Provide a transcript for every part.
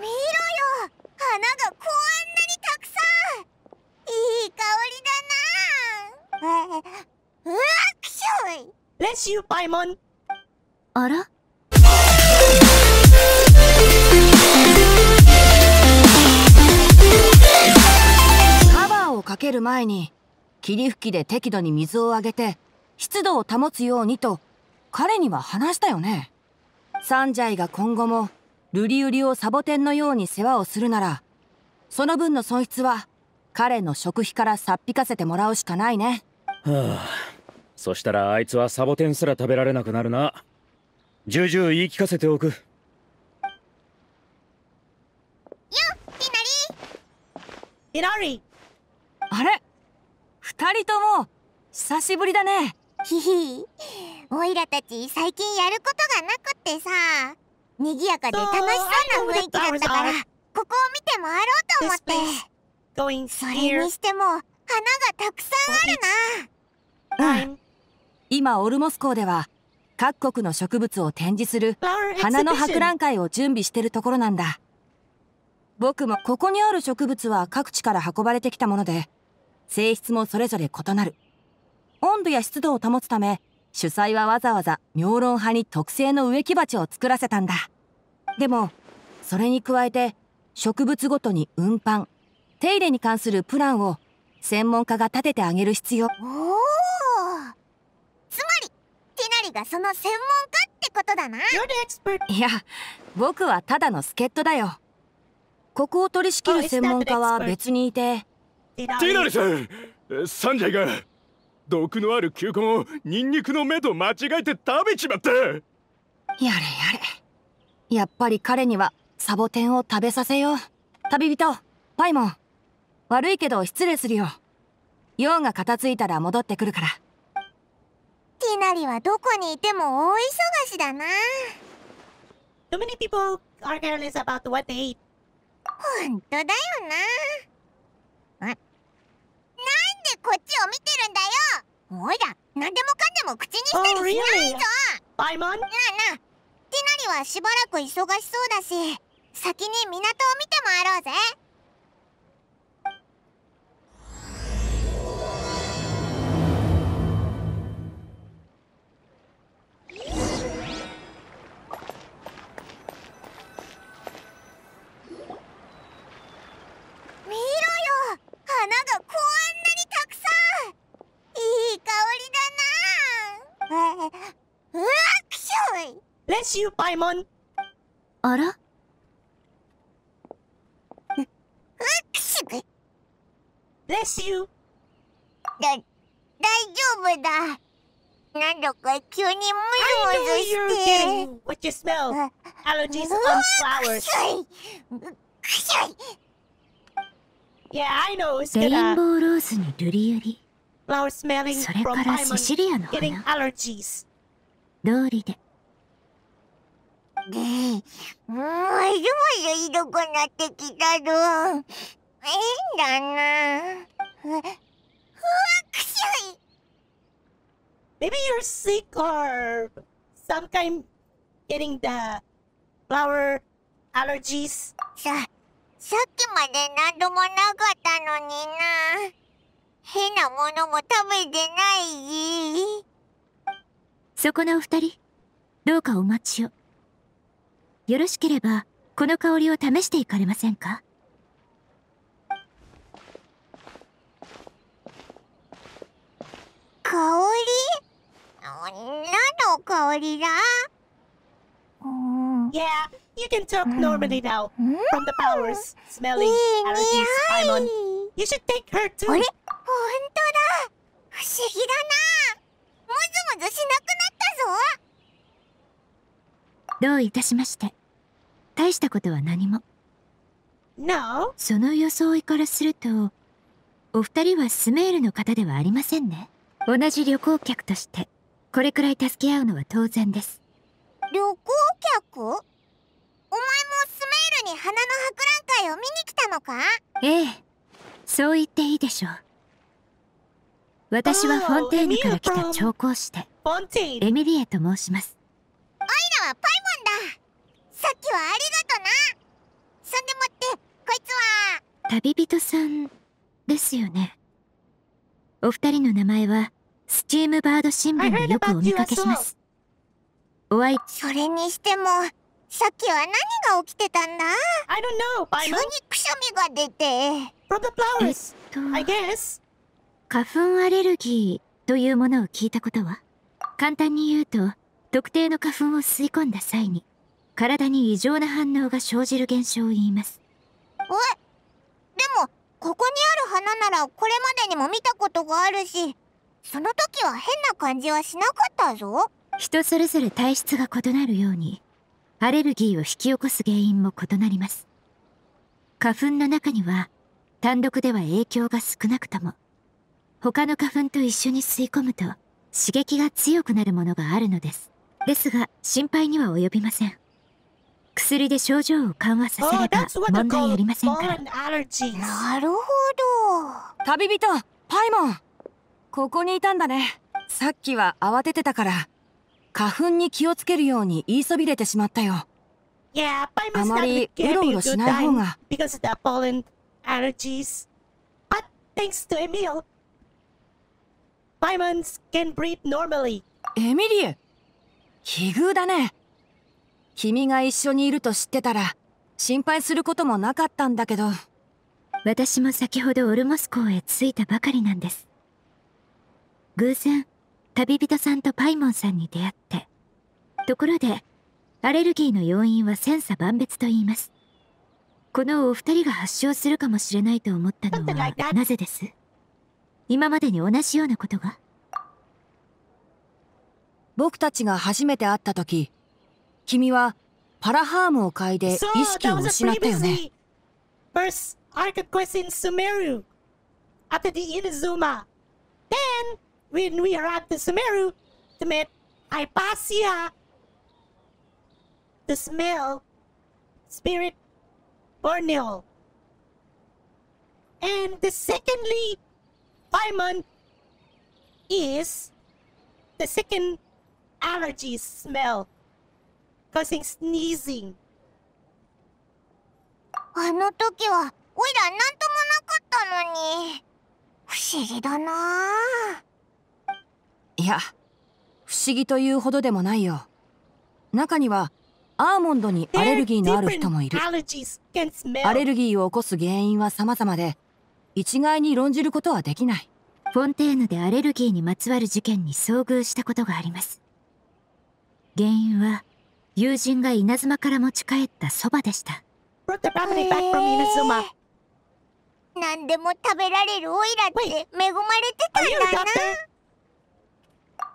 見ろよ花がこんなにたくさんいい香りだなパイモンあらカバーをかける前に霧吹きで適度に水をあげて湿度を保つようにと彼には話したよねサンジャイが今後もルリウリをサボテンのように世話をするならその分の損失は彼の食費からさっぴかせてもらうしかないねはあそしたらあいつはサボテンすら食べられなくなるなじゅうじゅう言い聞かせておくよっひなりひなりあれ二人とも久しぶりだねひひオイラたち最近やることがなくてさ賑やかで楽しそうな雰囲気だったからここを見て回ろうと思ってそれにしても花がたくさんあるな、うん、今オルモス港では各国の植物を展示する花の博覧会を準備してるところなんだ僕もここにある植物は各地から運ばれてきたもので性質もそれぞれ異なる温度や湿度を保つため主催はわざわざ妙論派に特製の植木鉢を作らせたんだでもそれに加えて植物ごとに運搬手入れに関するプランを専門家が立ててあげる必要おおつまりティナリがその専門家ってことだないや僕はただの助っ人だよここを取り仕切る専門家は別にいてティナリさんサンジェが毒のある球根をニンニクの芽と間違えて食べちまったやれやれやっぱり彼にはサボテンを食べさせよう旅人パイモン悪いけど失礼するよ用が片付いたら戻ってくるからティナリはどこにいても大忙しだな t o many people are careless about what they eat だよなでこっちを見てるんだよおいら何でもかんでも口にしたりしないぞ、o なあなあティナリはしばらく忙しそうだし先に港を見て回ろうぜ見ろよが怖いうわくしょいレッシュパイモンあらうくしぐレッシュだ、大丈夫だなんだか急にムズムズして I know you're getting what you smell allergies on flowers くしょい Yeah, I know it's gonna... レインボーローズにルリユリそれからシシリアの花どうりで。もういよいよひどくなってきたぞ。んだな。ふわくしゃいさ、さっきまで何度もなかったのにな。変なものも食べてないし。そこのお二人、どうかお待ちを。よろしければ、この香りを試していかれませんか香り何の香りだ Yeah, you can talk normally now. From the powers, smelling, allergies, I'm on. You should take her too. だ不思議だなもずもずしなくなったぞどういたしまして大したことは何も No その装いからするとお二人はスメールの方ではありませんね同じ旅行客としてこれくらい助け合うのは当然です旅行客お前もスメールに花の博覧会を見に来たのかええそう言っていいでしょう私はフォンテーヌから来た調香師でエミリエと申しますおいらはパイモンださっきはありがとなそんでもってこいつは旅人さんですよねお二人の名前はスチームバード新聞でよくお見かけしますおそれにしてもさっきは何が起きてたんだ I d 急にくしゃみが出て f r o 花粉アレルギーというものを聞いたことは簡単に言うと特定の花粉を吸い込んだ際に体に異常な反応が生じる現象を言いますえでもここにある花ならこれまでにも見たことがあるしその時は変な感じはしなかったぞ人それぞれ体質が異なるようにアレルギーを引き起こす原因も異なります花粉の中には単独では影響が少なくとも他の花粉と一緒に吸い込むと刺激が強くなるものがあるのですですが心配には及びません薬で症状を緩和させれば問題ありませんからなるほど旅人パイモンここにいたんだねさっきは慌ててたから花粉に気をつけるように言いそびれてしまったよあまりうろうろしない方が But thanks to Emil, m n s can b r e normally. エミリー奇遇だね。君が一緒にいると知ってたら、心配することもなかったんだけど。私も先ほどオルモス港へ着いたばかりなんです。偶然、旅人さんとパイモンさんに出会って。ところで、アレルギーの要因は千差万別と言います。このお二人が発症するかもしれないと思ったのは、なぜです今までに同じようなことが僕たちが初めて会った時君はパラハームを嗅いで意識を失ったよね。First, Arca Quest in Sumeru. After the Inazuma. Then, when we are at the Sumeru, to meet Hypatia. The smell, spirit, Borneo. And the secondly, paiman is the second allergy smell causing sneezing. あの時はおいら何ともなかったのに不思議だないや不思議というほどでもないよ中にはアーモンドにアレルギーのある人もいるアレルギーを起こす原因は様々で一概に論じることはできないフォンテーヌでアレルギーにまつわる事件に遭遇したことがあります原因は友人が稲妻から持ち帰ったそばでした何でも食べられるオイラって恵まれてたんだな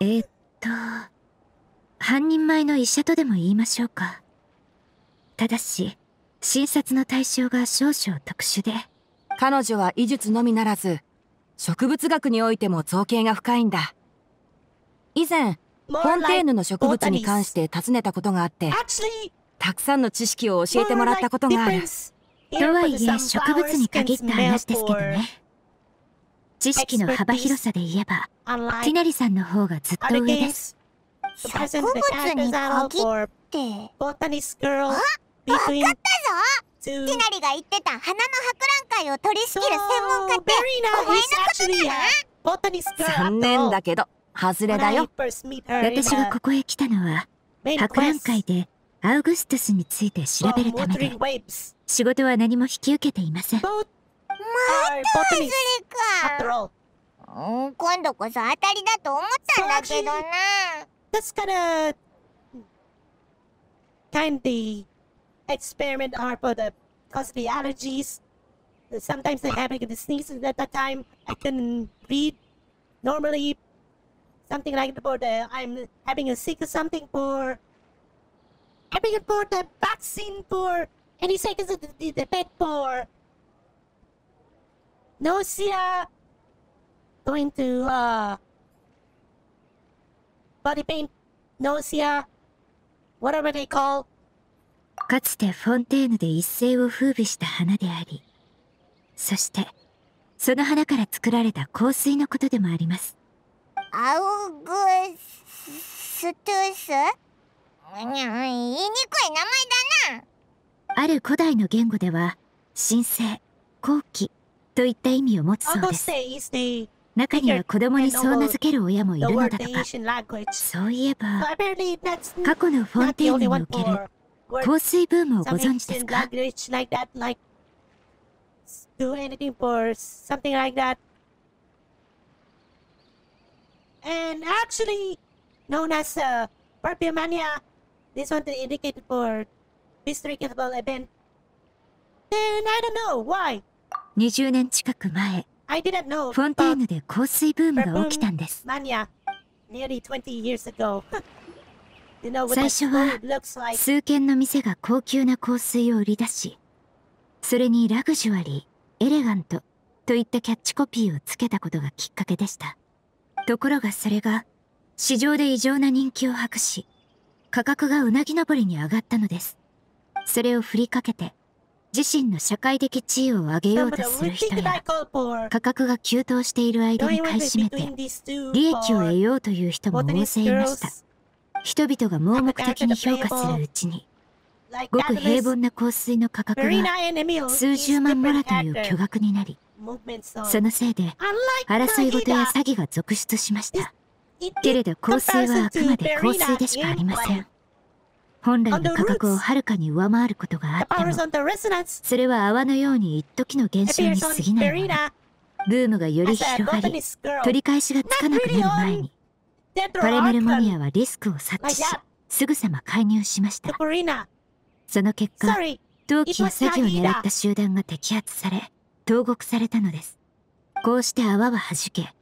えー、っと半人前の医者とでも言いましょうかただし診察の対象が少々特殊で彼女は医術のみならず、植物学においても造形が深いんだ。以前、フォンテーヌの植物に関して尋ねたことがあって、たくさんの知識を教えてもらったことがある。とはいえ、植物に限った話ですけどね。知識の幅広さで言えば、ティナリさんの方がずっと上です。植物に限って。あ、わかったぞティナリが言ってた花の博覧会を取り仕切る専門家ってお前のことだな 残念だけど外れだよ私がここへ来たのは博覧会でアウグストゥスについて調べるためで仕事は何も引き受けていませんまた外れか今度こそ当たりだと思ったんだけどなですから experiment are for the cause the allergies. Sometimes they have like the sneezes at that time. I can read normally. Something like for the I'm having a sick or something for having it for the vaccine for any seconds of the, the, the pet for nausea going to uh body pain nausea whatever they call かつてフォンテーヌで一世を風靡した花でありそしてその花から作られた香水のことでもありますアウグストゥス言いにくい名前だなある古代の言語では神聖後期といった意味を持つそうです中には子供にそう名付ける親もいるのだとかそういえば過去のフォンテーヌにおける香水ブームをご存知ですか like that, like, do anything for something like that. And actually, known as uh, Perfume Mania, this one indicated for mystery capable event. Then I don't know why. 20年近く前、I didn't know フォンテーヌで香水ブームが起きたんです。Mania, nearly 20 years ago. 最初は数軒の店が高級な香水を売り出しそれにラグジュアリーエレガントといったキャッチコピーをつけたことがきっかけでしたところがそれが市場で異常な人気を博し価格がうなぎ登りに上がったのですそれを振りかけて自身の社会的地位を上げようとする人や価格が急騰している間に買い占めて利益を得ようという人も大勢いました人々が盲目的に評価するうちにごく平凡な香水の価格が数十万モラという巨額になりそのせいで争い事や詐欺が続出しましたけれど香水はあくまで香水でしかありません本来の価格をはるかに上回ることがあってもそれは泡のように一時の現象に過ぎないものブームがより広がり取り返しがつかなくなる前にパレメルモニアはリスクを察知し、すぐさま介入しました。その結果、陶器や詐欺を狙った集団が摘発され、投獄されたのです。こうして泡は弾け、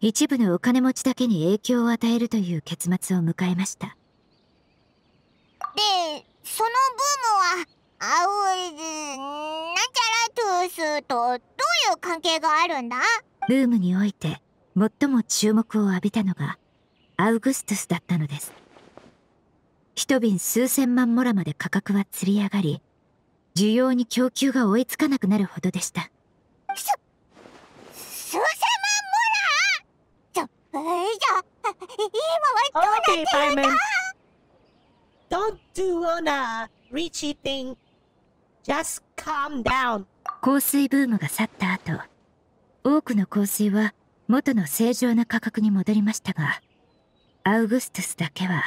一部のお金持ちだけに影響を与えるという結末を迎えました。で、そのブームは、アウズ、なんちゃらトゥースとどういう関係があるんだブームにおいて、最も注目を浴びたのが、アウグストゥスだったのです一瓶数千万モラまで価格はつり上がり需要に供給が追いつかなくなるほどでした数千万モラじゃ今はどうなってるんだ Don't do n reach thing. Just calm down. 香水ブームが去った後、多くの香水は元の正常な価格に戻りましたが、アウグストゥスだけは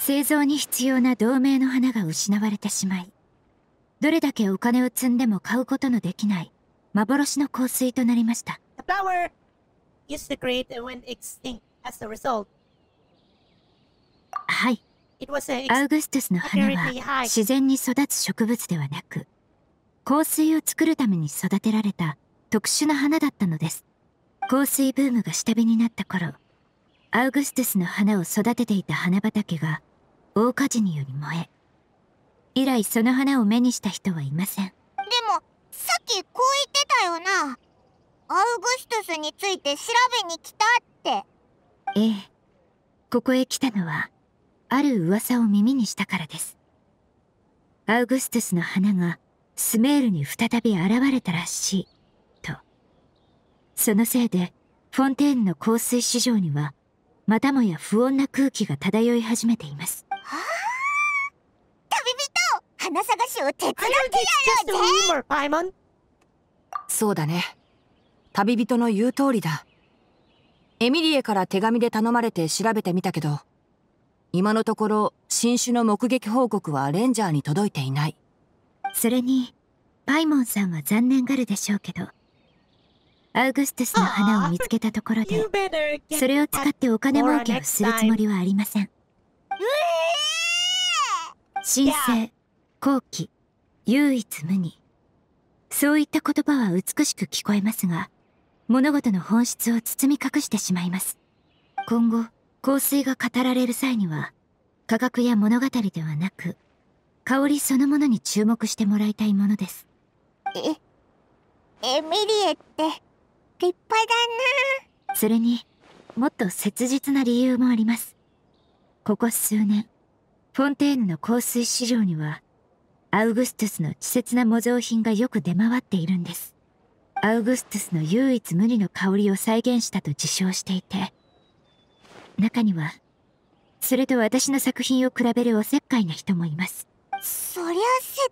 製造に必要な同盟の花が失われてしまいどれだけお金を積んでも買うことのできない幻の香水となりました。The flower used to create went extinct as a result. はい。アウグストゥスの花は自然に育つ植物ではなく香水を作るために育てられた特殊な花だったのです香水ブームが下火になった頃アウグストゥスの花を育てていた花畑が大火事により燃え以来その花を目にした人はいませんでもさっきこう言ってたよなアウグストゥスについて調べに来たってええここへ来たのはある噂を耳にしたからですアウグストゥスの花がスメールに再び現れたらしいとそのせいでフォンテーヌの香水市場にはまたもや不穏な空気が漂い始めていますはあ旅人花探しを手伝ってやろうぜそうだね旅人の言う通りだエミリエから手紙で頼まれて調べてみたけど今のところ新種の目撃報告はレンジャーに届いていないそれにパイモンさんは残念がるでしょうけどアウグストゥスの花を見つけたところでそれを使ってお金儲けをするつもりはありません神聖好奇唯一無二そういった言葉は美しく聞こえますが物事の本質を包み隠してしまいます今後香水が語られる際には科学や物語ではなく香りそのものに注目してもらいたいものですえエミリエって立派だなそれにもっと切実な理由もありますここ数年フォンテーヌの香水市場にはアウグストゥスの稚拙な模造品がよく出回っているんですアウグストゥスの唯一無二の香りを再現したと自称していて中にはそれと私の作品を比べるおせっかいな人もいますそりゃ切実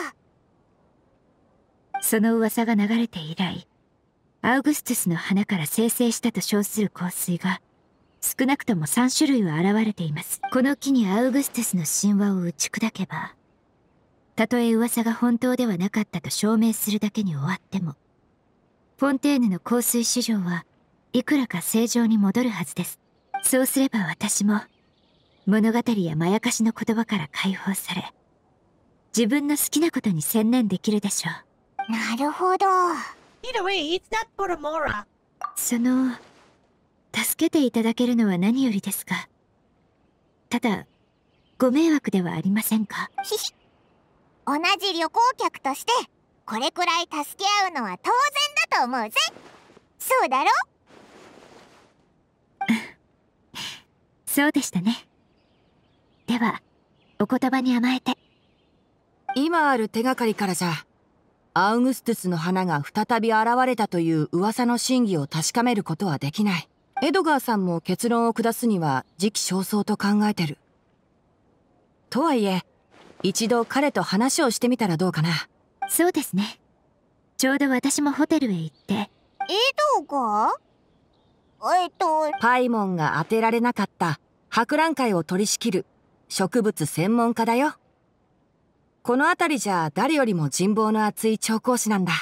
だなその噂が流れて以来アウグストゥスの花から生成したと称する香水が少なくとも3種類は現れていますこの木にアウグストゥスの神話を打ち砕けばたとえ噂が本当ではなかったと証明するだけに終わってもフォンテーヌの香水市場はいくらか正常に戻るはずですそうすれば私も物語やまやかしの言葉から解放され自分の好きなことに専念できるでしょうなるほど。Either way, it's not for Mora. その、助けていただけるのは何よりですが。ただ、ご迷惑ではありませんか 同じ旅行客として、これくらい助け合うのは当然だと思うぜ。そうだろ そうでしたね。では、お言葉に甘えて。今ある手がかりからじゃ、アウグストゥスの花が再び現れたという噂の真偽を確かめることはできない。エドガーさんも結論を下すには時期尚早と考えてる。とはいえ、一度彼と話をしてみたらどうかな。そうですね。ちょうど私もホテルへ行って。エドガーえっと。パイモンが当てられなかった博覧会を取り仕切る植物専門家だよ。この辺りじゃ誰よりも人望の厚い調香師なんだ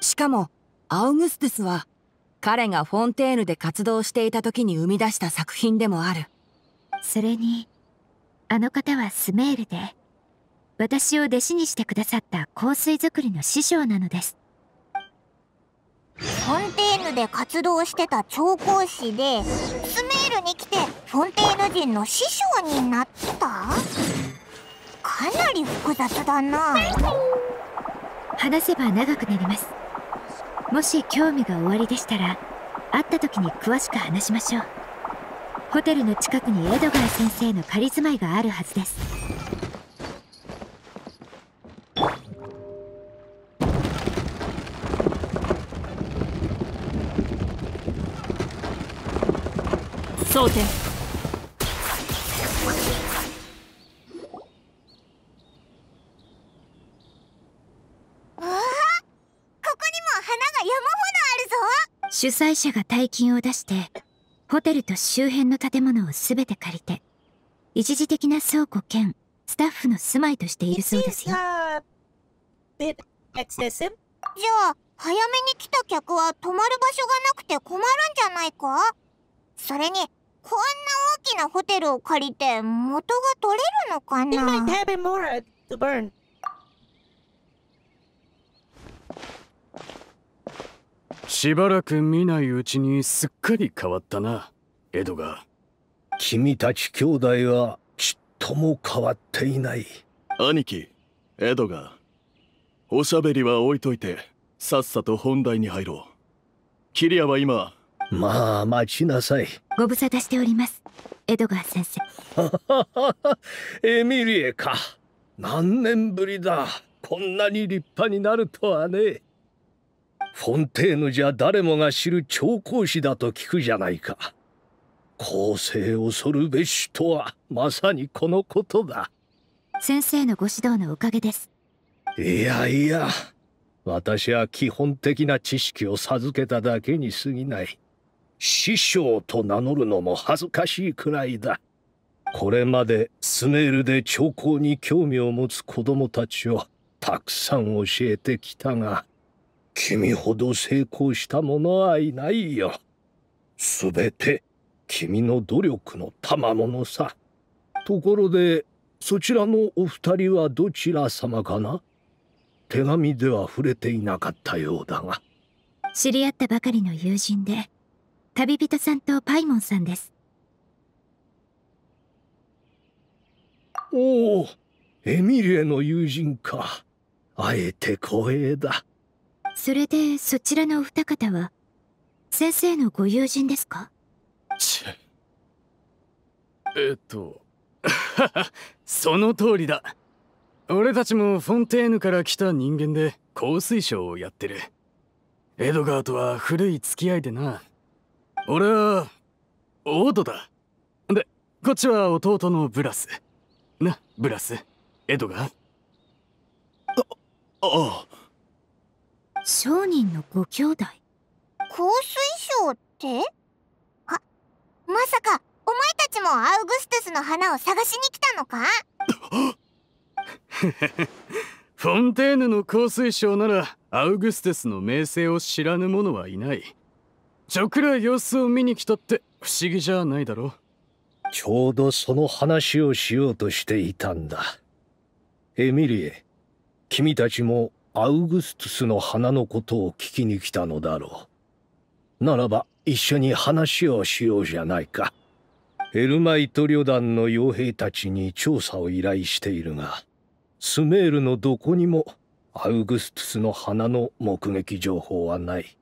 しかもアウグストゥスは彼がフォンテーヌで活動していた時に生み出した作品でもあるそれにあの方はスメールで私を弟子にしてくださった香水作りの師匠なのですフォンテーヌで活動してた調香師でスメールに来てフォンテーヌ人の師匠になったかなり複雑だな話せば長くなりますもし興味がおありでしたら会った時に詳しく話しましょうホテルの近くにエドガー先生の仮住まいがあるはずですです山ほどあるぞ主催者が大金を出して、ホテルと周辺の建物を全て借りて、一時的な倉庫兼スタッフの住まいとしているそうですよ。じゃあ、早めに来た客は泊まる場所がなくて困るんじゃないかそれに、こんな大きなホテルを借りて元が取れるのかなしばらく見ないうちにすっかり変わったなエドガー君たち兄弟はちっとも変わっていない兄貴エドガーおしゃべりは置いといてさっさと本題に入ろうキリアは今まあ待ちなさいご無沙汰しておりますエドガー先生 エミリエか何年ぶりだこんなに立派になるとはねフォンテーヌじゃ誰もが知る調香師だと聞くじゃないか後世恐るべしとはまさにこのことだ先生のご指導のおかげですいやいや私は基本的な知識を授けただけに過ぎない師匠と名乗るのも恥ずかしいくらいだこれまでスメールで兆候に興味を持つ子供たちをたくさん教えてきたが君ほど成功した者はいないよ。すべて君の努力の賜物さ。ところで、そちらのお二人はどちら様かな手紙では触れていなかったようだが。知り合ったばかりの友人で、旅人さんとパイモンさんです。おお、エミリエの友人か。会えて光栄だ。それでそちらのお二方は先生のご友人ですかえっと その通りだ俺たちもフォンテーヌから来た人間で香水賞をやってるエドガーとは古い付き合いでな俺はオードだでこっちは弟のブラスなブラスエドガーあああ商人のご兄弟香水賞ってあまさかお前たちもアウグストゥスの花を探しに来たのかフォンテーヌの香水賞ならアウグストゥスの名声を知らぬ者はいないちょくら様子を見に来たって不思議じゃないだろちょうどその話をしようとしていたんだエミリエ君たちもアウグストゥスの花のことを聞きに来たのだろう。ならば一緒に話をしようじゃないか。ヘルマイト旅団の傭兵たちに調査を依頼しているが、スメールのどこにもアウグストゥスの花の目撃情報はない。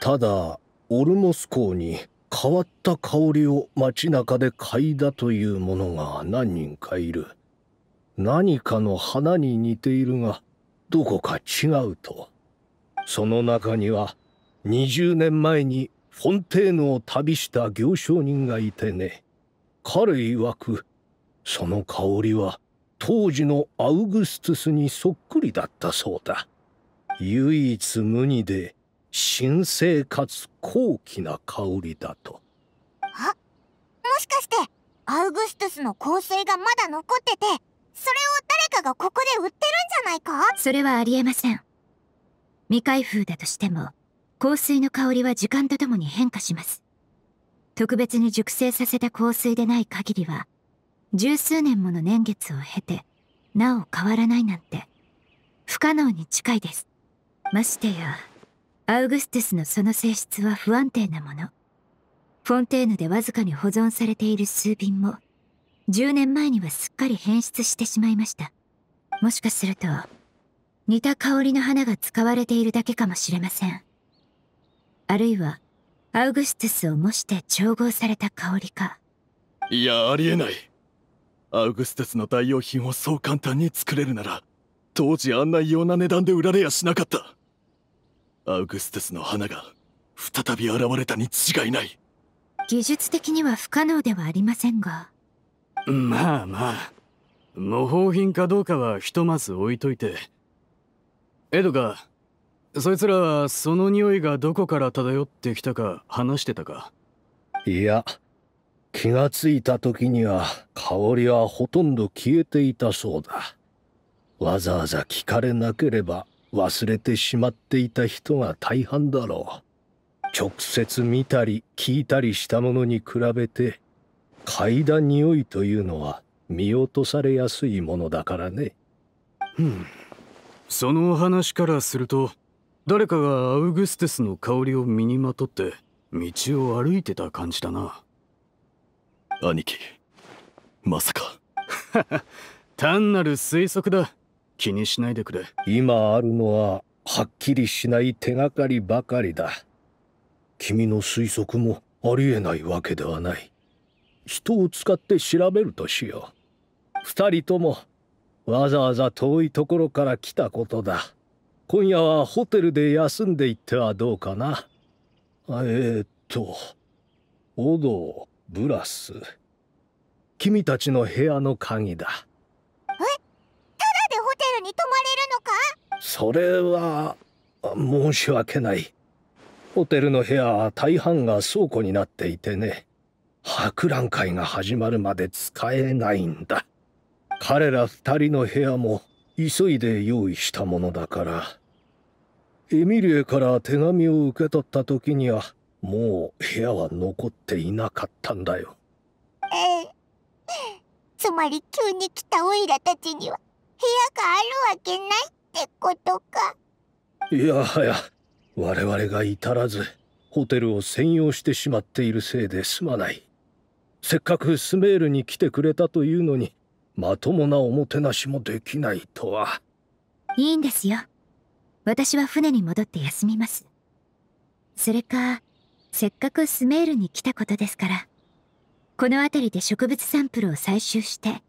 ただ、オルモス港に変わった香りを街中で嗅いだという者が何人かいる。何かの花に似ているが、どこか違うとその中には20年前にフォンテーヌを旅した行商人がいてね彼曰くその香りは当時のアウグストゥスにそっくりだったそうだ唯一無二で神聖かつ高貴な香りだとあもしかしてアウグストゥスの香水がまだ残っててそれを誰かがここで売ってるんじゃないかそれはありえません未開封だとしても香水の香りは時間とともに変化します特別に熟成させた香水でない限りは十数年もの年月を経てなお変わらないなんて不可能に近いですましてやアウグステスのその性質は不安定なものフォンテーヌでわずかに保存されている数瓶も10年前にはすっかり変質してしまいましたもしかすると似た香りの花が使われているだけかもしれませんあるいはアウグストゥスを模して調合された香りかいやありえないアウグストゥスの代用品をそう簡単に作れるなら当時あんな異様な値段で売られやしなかったアウグステスの花が再び現れたに違いない技術的には不可能ではありませんがまあまあ模倣品かどうかはひとまず置いといてエドガそいつらはその匂いがどこから漂ってきたか話してたかいや気がついた時には香りはほとんど消えていたそうだわざわざ聞かれなければ忘れてしまっていた人が大半だろう直接見たり聞いたりしたものに比べて嗅いだ匂いというのは見落とされやすいものだからねうんそのお話からすると誰かがアウグステスの香りを身にまとって道を歩いてた感じだな兄貴まさか 単なる推測だ気にしないでくれ今あるのははっきりしない手がかりばかりだ君の推測もありえないわけではない人を使って調べるとしよう二人ともわざわざ遠いところから来たことだ今夜はホテルで休んでいってはどうかなえー、っとオドブラス君たちの部屋の鍵だえただでホテルに泊まれるのかそれは申し訳ないホテルの部屋は大半が倉庫になっていてね博覧会が始まるまで使えないんだ彼ら二人の部屋も急いで用意したものだからエミリエから手紙を受け取った時にはもう部屋は残っていなかったんだよええつまり急に来たオイラたちには部屋があるわけないってことかいやはや我々が至らずホテルを占用してしまっているせいで済まないせっかくスメールに来てくれたというのにまともなおもてなしもできないとはいいんですよ私は船に戻って休みますそれかせっかくスメールに来たことですからこの辺りで植物サンプルを採集して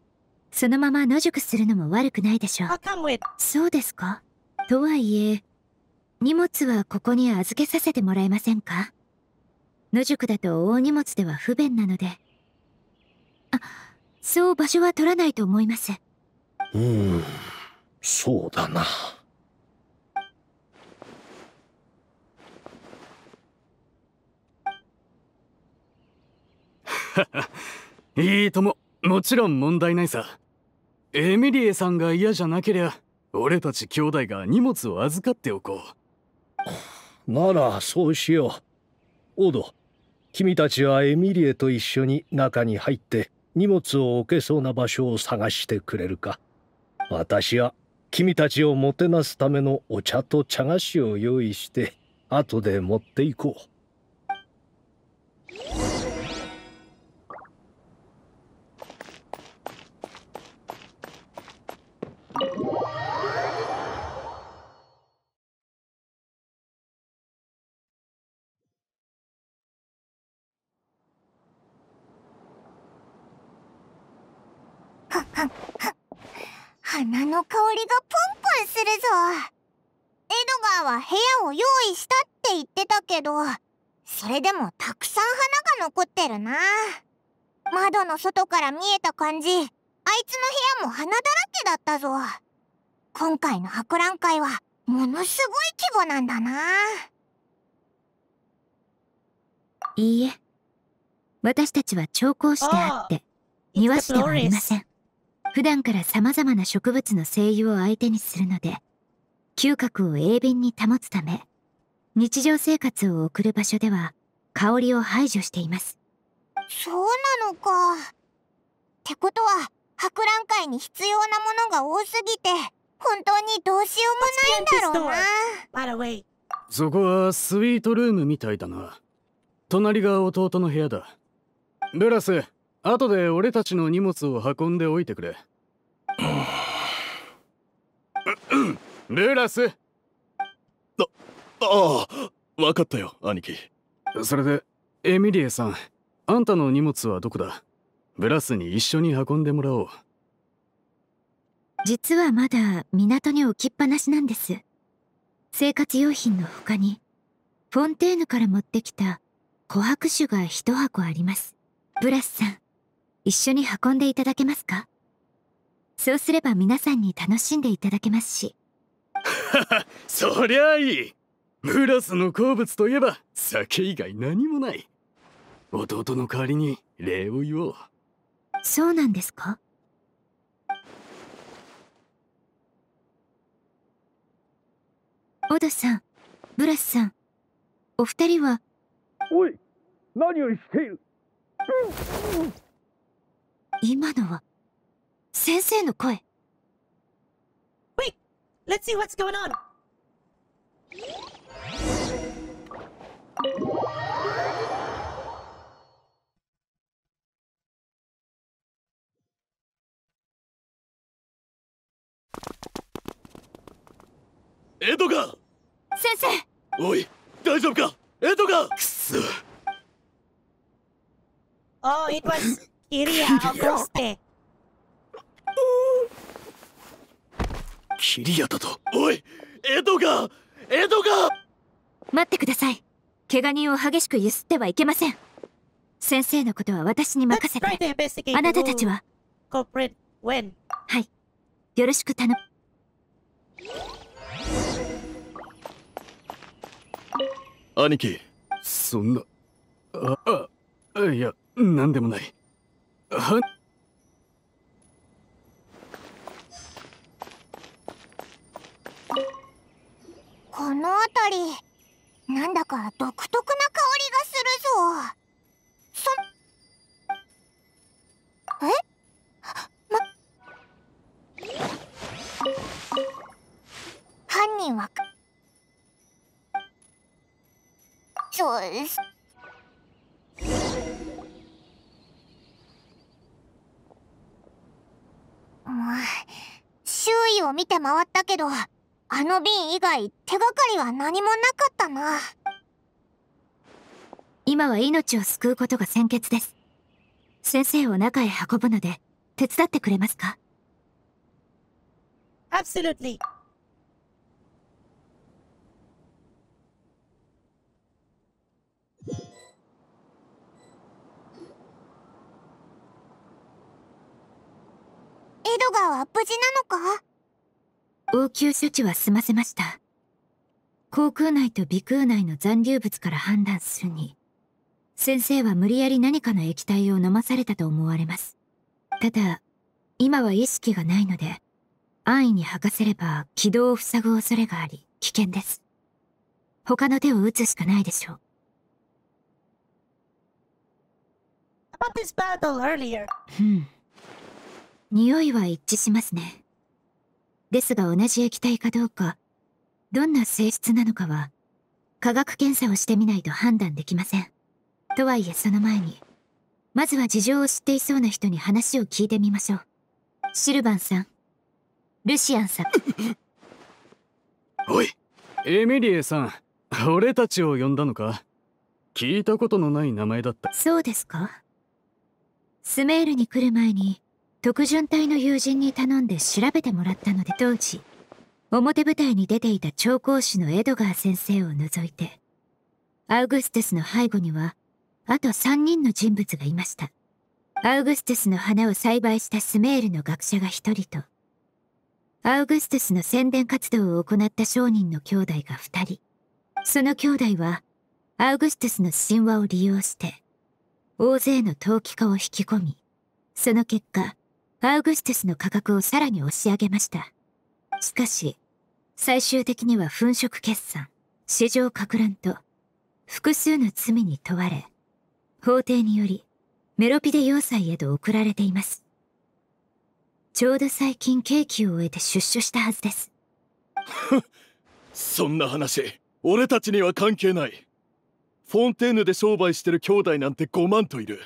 そのまま野宿するのも悪くないでしょうそうですかとはいえ荷物はここに預けさせてもらえませんか野宿だと大荷物では不便なのであ、そう場所は取らないと思います。うん、そうだな。いいとも、もちろん問題ないさ。エミリエさんが嫌じゃなけりゃ、俺たち兄弟が荷物を預かっておこう。なら、そうしよう。オード、君たちはエミリエと一緒に中に入って、荷物を置けそうな場所を探してくれるか私は君たちをもてなすためのお茶と茶菓子を用意して後で持っていこう。花の香りがプンプンするぞエドガーは部屋を用意したって言ってたけどそれでもたくさん花が残ってるな窓の外から見えた感じあいつの部屋も花だらけだったぞ今回の博覧会はものすごい規模なんだないいえ私たちは調校してあって庭師ではありません普段から様々な植物の精油を相手にするので、嗅覚を鋭敏に保つため、日常生活を送る場所では香りを排除しています。そうなのか。ってことは、博覧会に必要なものが多すぎて、本当にどうしようもないんだろうな。そこはスイートルームみたいだな。隣が弟の部屋だ。ブラス、後で俺たちの荷物を運んでおいてくれ ルーラスあああ分かったよ兄貴それでエミリエさんあんたの荷物はどこだブラスに一緒に運んでもらおう実はまだ港に置きっぱなしなんです生活用品の他にフォンテーヌから持ってきた琥珀酒が一箱ありますブラスさん一緒に運んでいただけますかそうすれば皆さんに楽しんでいただけますし そりゃいいブラスの好物といえば酒以外何もない弟の代わりに礼を言おうそうなんですかオドさんブラスさんお二人はおい何をしている、うんうん今のは先生の声 Wait! Let's see what's going on! エドガー先生おい大丈夫かエドガーくっそ Oh, it was i キリアだとおいエドガーエドガー待ってください怪我人を激しく揺すってはいけません先生のことは私に任せてあなたたちははいよろしく頼む兄貴そんなああいや何でもないはこの辺りなんだか独特な香りがするぞそえま犯人はっ。う周囲を見て回ったけどあの瓶以外手がかりは何もなかったな今は命を救うことが先決です先生を中へ運ぶので手伝ってくれますか Absolutely. ドガーは無事なのか応急処置は済ませました航空内と鼻腔内の残留物から判断するに先生は無理やり何かの液体を飲まされたと思われますただ今は意識がないので安易に吐かせれば気道を塞ぐ恐れがあり危険です他の手を打つしかないでしょう About this battle earlier. Hmm. 匂いは一致しますね。ですが同じ液体かどうか、どんな性質なのかは、科学検査をしてみないと判断できません。とはいえその前に、まずは事情を知っていそうな人に話を聞いてみましょう。シルバンさん、ルシアンさん。おい、エミリエさん、俺たちを呼んだのか聞いたことのない名前だった。そうですかスメールに来る前に、特巡隊の友人に頼んで調べてもらったので当時表舞台に出ていた調香師のエドガー先生を除いてアウグステスの背後にはあと3人の人物がいましたアウグステスの花を栽培したスメールの学者が1人とアウグステスの宣伝活動を行った商人の兄弟が2人その兄弟はアウグステスの神話を利用して大勢の投機家を引き込みその結果アウグステスの価格をさらに押し上げました。しかし、最終的には粉飾決算、市場拡乱と、複数の罪に問われ、法廷により、メロピデ要塞へと送られています。ちょうど最近刑期を終えて出所したはずです。そんな話、俺たちには関係ない。フォンテーヌで商売してる兄弟なんて5万といる。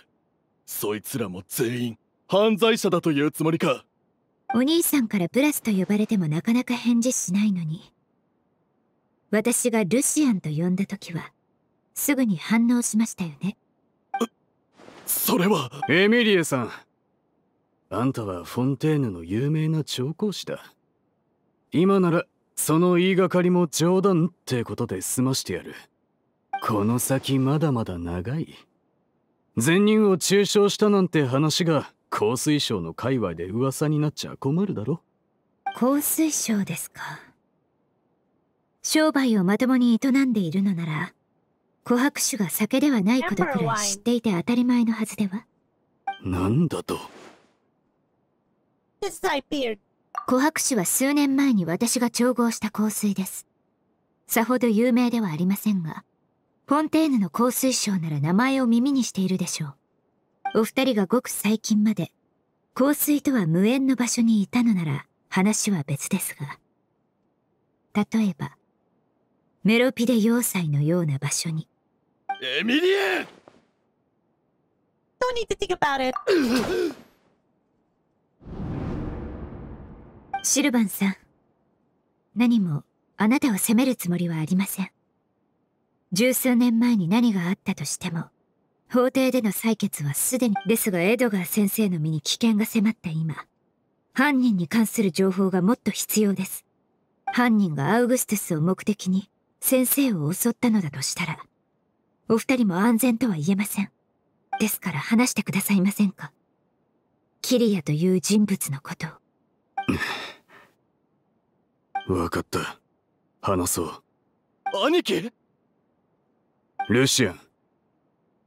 そいつらも全員、犯罪者だというつもりかお兄さんからブラスと呼ばれてもなかなか返事しないのに私がルシアンと呼んだ時はすぐに反応しましたよねそれはエミリエさんあんたはフォンテーヌの有名な調香師だ今ならその言いがかりも冗談ってことで済ましてやるこの先まだまだ長い善人を中傷したなんて話が香水省の界隈で噂になっちゃ困るだろ香水省ですか商売をまともに営んでいるのなら琥珀酒が酒ではないことくらい知っていて当たり前のはずではなんだと琥珀酒は数年前に私が調合した香水ですさほど有名ではありませんがフォンテーヌの香水賞なら名前を耳にしているでしょうお二人がごく最近まで、香水とは無縁の場所にいたのなら話は別ですが、例えば、メロピデ要塞のような場所に。エミリエ Don't need to think about it! シルバンさん、何もあなたを責めるつもりはありません。十数年前に何があったとしても、法廷での採決はすでにですがエドガー先生の身に危険が迫った今犯人に関する情報がもっと必要です犯人がアウグストゥスを目的に先生を襲ったのだとしたらお二人も安全とは言えませんですから話してくださいませんかキリアという人物のことを分かった話そう兄貴ルシアン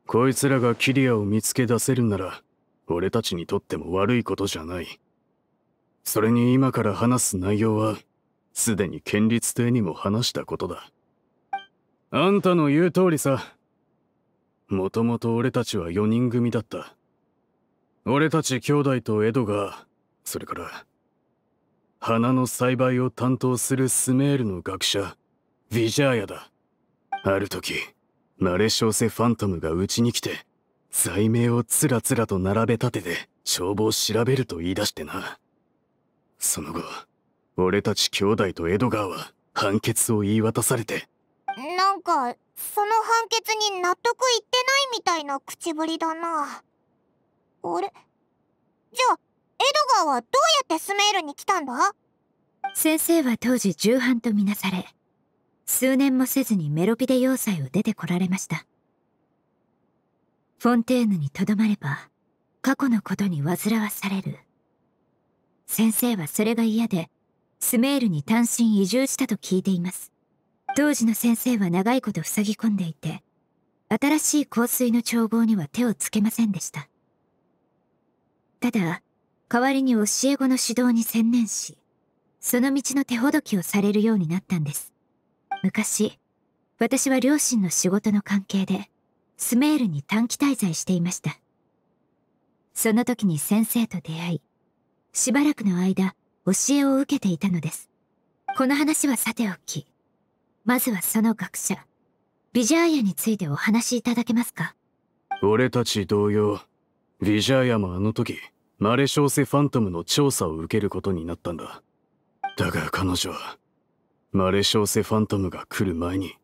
こいつらがキリアを見つけ出せるなら、俺たちにとっても悪いことじゃない。それに今から話す内容は、すでに県立邸にも話したことだ。あんたの言う通りさ。もともと俺たちは4人組だった。俺たち兄弟とエドが、それから、花の栽培を担当するスメールの学者、ビィジャーヤだ。ある時、マレ小セファントムがうちに来て罪名をつらつらと並べ立てて帳簿を調べると言い出してなその後俺たち兄弟とエドガーは判決を言い渡されてなんかその判決に納得いってないみたいな口ぶりだなあれじゃあエドガーはどうやってスメールに来たんだ先生は当時重犯とみなされ数年もせずにメロピデ要塞を出てこられましたフォンテーヌにとどまれば過去のことに煩わされる先生はそれが嫌でスメールに単身移住したと聞いています当時の先生は長いこと塞ぎ込んでいて新しい香水の調合には手をつけませんでしたただ代わりに教え子の指導に専念しその道の手ほどきをされるようになったんです昔、私は両親の仕事の関係で、スメールに短期滞在していました。その時に先生と出会い、しばらくの間、教えを受けていたのです。この話はさておき、まずはその学者、ビジャーヤについてお話しいただけますか俺たち同様、ビジャーヤもあの時、マレショーセ・ファントムの調査を受けることになったんだ。だが彼女は、マレショーセ・ファントムが来る前に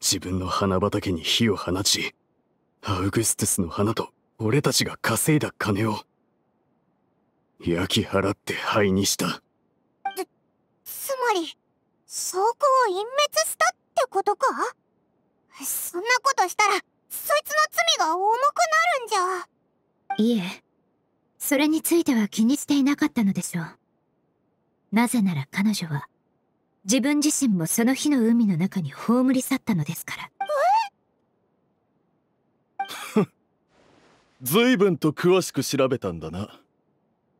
自分の花畑に火を放ちアウグストゥスの花と俺たちが稼いだ金を焼き払って灰にしたつまり証拠を隠滅したってことかそんなことしたらそいつの罪が重くなるんじゃいえそれについては気にしていなかったのでしょうなぜなら彼女は自分自身もその日の海の中に葬り去ったのですから 随分と詳しく調べたんだな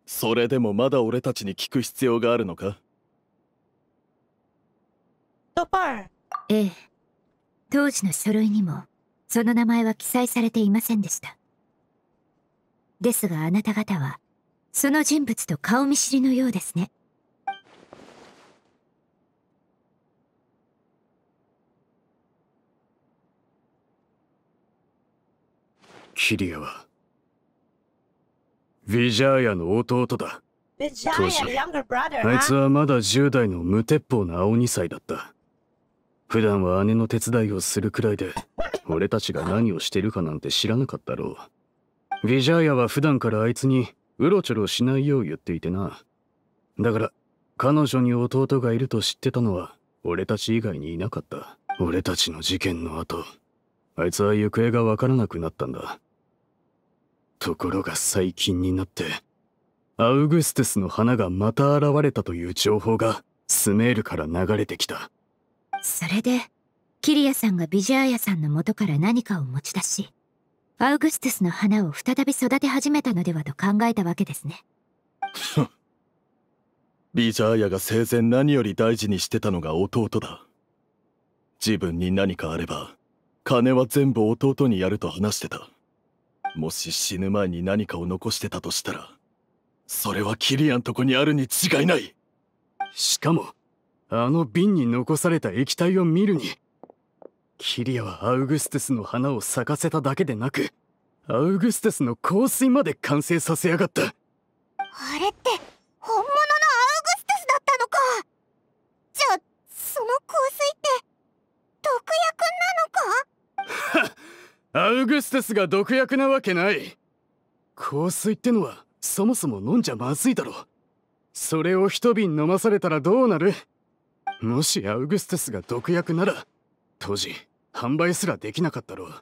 それでもまだ俺たちに聞く必要があるのかええ当時の書類にもその名前は記載されていませんでしたですがあなた方はその人物と顔見知りのようですねキリアはヴィジャーヤの弟だ当時あいつはまだ10代の無鉄砲な青2歳だった普段は姉の手伝いをするくらいで 俺たちが何をしてるかなんて知らなかったろうヴィジャーヤは普段からあいつにうろちょろしないよう言っていてなだから彼女に弟がいると知ってたのは俺たち以外にいなかった俺たちの事件の後あいつは行方がわからなくなったんだところが最近になってアウグステスの花がまた現れたという情報がスメールから流れてきたそれでキリアさんがビジャーヤさんの元から何かを持ち出しアウグステスの花を再び育て始めたのではと考えたわけですね ビジャーヤが生前何より大事にしてたのが弟だ自分に何かあれば金は全部弟にやると話してたもし死ぬ前に何かを残してたとしたらそれはキリアンとこにあるに違いないしかもあの瓶に残された液体を見るにキリアはアウグステスの花を咲かせただけでなくアウグステスの香水まで完成させやがったあれって本物のアウグステスだったのかじゃあその香水って毒薬アウグステスが毒薬なわけない香水ってのはそもそも飲んじゃまずいだろそれを一瓶飲まされたらどうなるもしアウグステスが毒薬なら当時販売すらできなかったろう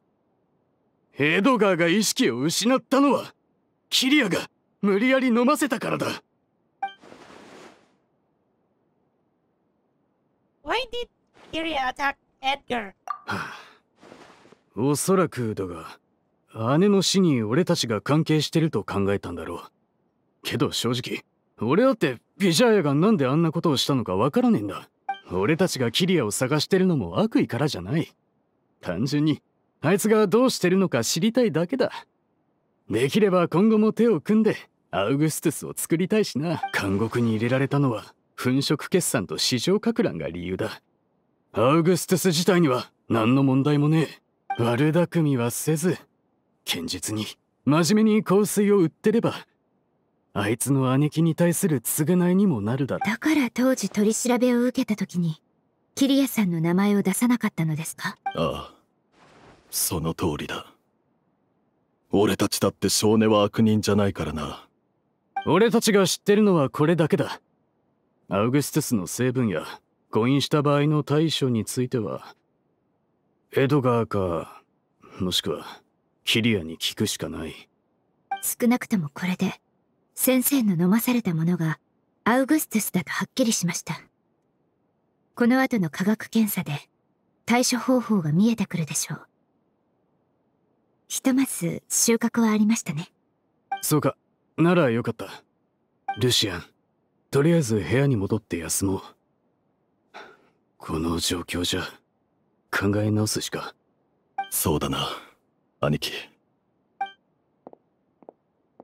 エドガーが意識を失ったのはキリアが無理やり飲ませたからだ Why did Kiria attack Edgar? おそらくだが、姉の死に俺たちが関係してると考えたんだろう。けど正直、俺だってビジャーヤがなんであんなことをしたのかわからねえんだ。俺たちがキリアを探してるのも悪意からじゃない。単純に、あいつがどうしてるのか知りたいだけだ。できれば今後も手を組んで、アウグストゥスを作りたいしな。監獄に入れられたのは、粉飾決算と市場か乱が理由だ。アウグストゥス自体には何の問題もねえ。悪巧みはせず堅実に真面目に香水を売ってればあいつの姉貴に対する償いにもなるだろだから当時取り調べを受けた時に桐谷さんの名前を出さなかったのですかああその通りだ俺たちだって少年は悪人じゃないからな俺たちが知ってるのはこれだけだアウグストゥスの成分や誤飲した場合の対処についてはエドガーかもしくはキリアに聞くしかない少なくともこれで先生の飲まされたものがアウグストゥスだとはっきりしましたこの後の科学検査で対処方法が見えてくるでしょうひとまず収穫はありましたねそうかならよかったルシアンとりあえず部屋に戻って休もうこの状況じゃ考え直すしかそうだな兄貴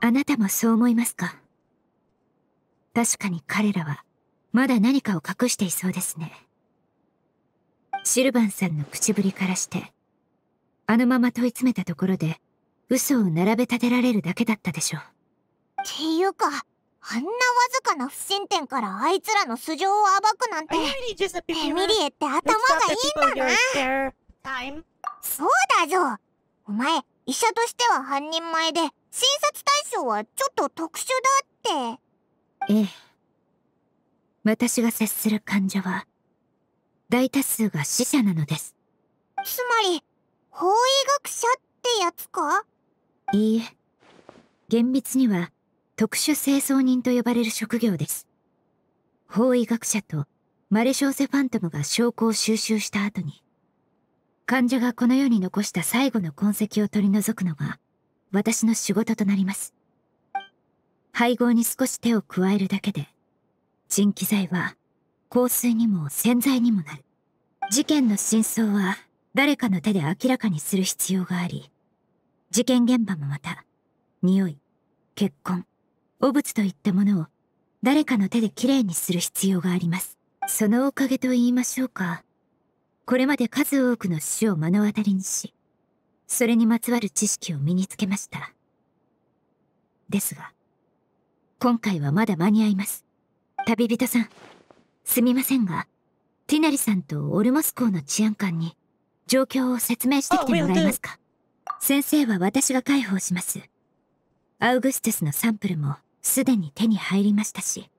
あなたもそう思いますか確かに彼らはまだ何かを隠していそうですねシルバンさんの口ぶりからしてあのまま問い詰めたところで嘘を並べ立てられるだけだったでしょうっていうかあんなわずかな不審点からあいつらの素性を暴くなんて、エミリエって頭がいいんだな。そうだぞ。お前、医者としては半人前で、診察対象はちょっと特殊だって。ええ。私が接する患者は、大多数が死者なのです。つまり、法医学者ってやつかいいえ。厳密には、特殊清掃人と呼ばれる職業です。法医学者とマレショーセ・ファントムが証拠を収集した後に、患者がこの世に残した最後の痕跡を取り除くのが、私の仕事となります。配合に少し手を加えるだけで、鎮気剤は香水にも洗剤にもなる。事件の真相は誰かの手で明らかにする必要があり、事件現場もまた、匂い、血痕、汚物といったものを誰かの手できれいにする必要があります。そのおかげと言いましょうか。これまで数多くの死を目の当たりにし、それにまつわる知識を身につけました。ですが、今回はまだ間に合います。旅人さん、すみませんが、ティナリさんとオルモス港の治安官に状況を説明してきてもらえますか先生は私が介抱します。アウグストゥスのサンプルもすでに手に入りましたし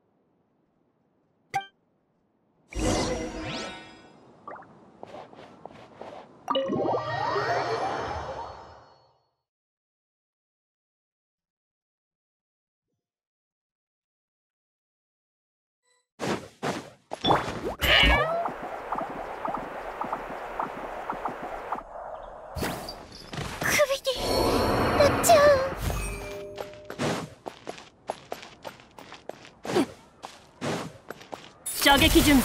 打撃準備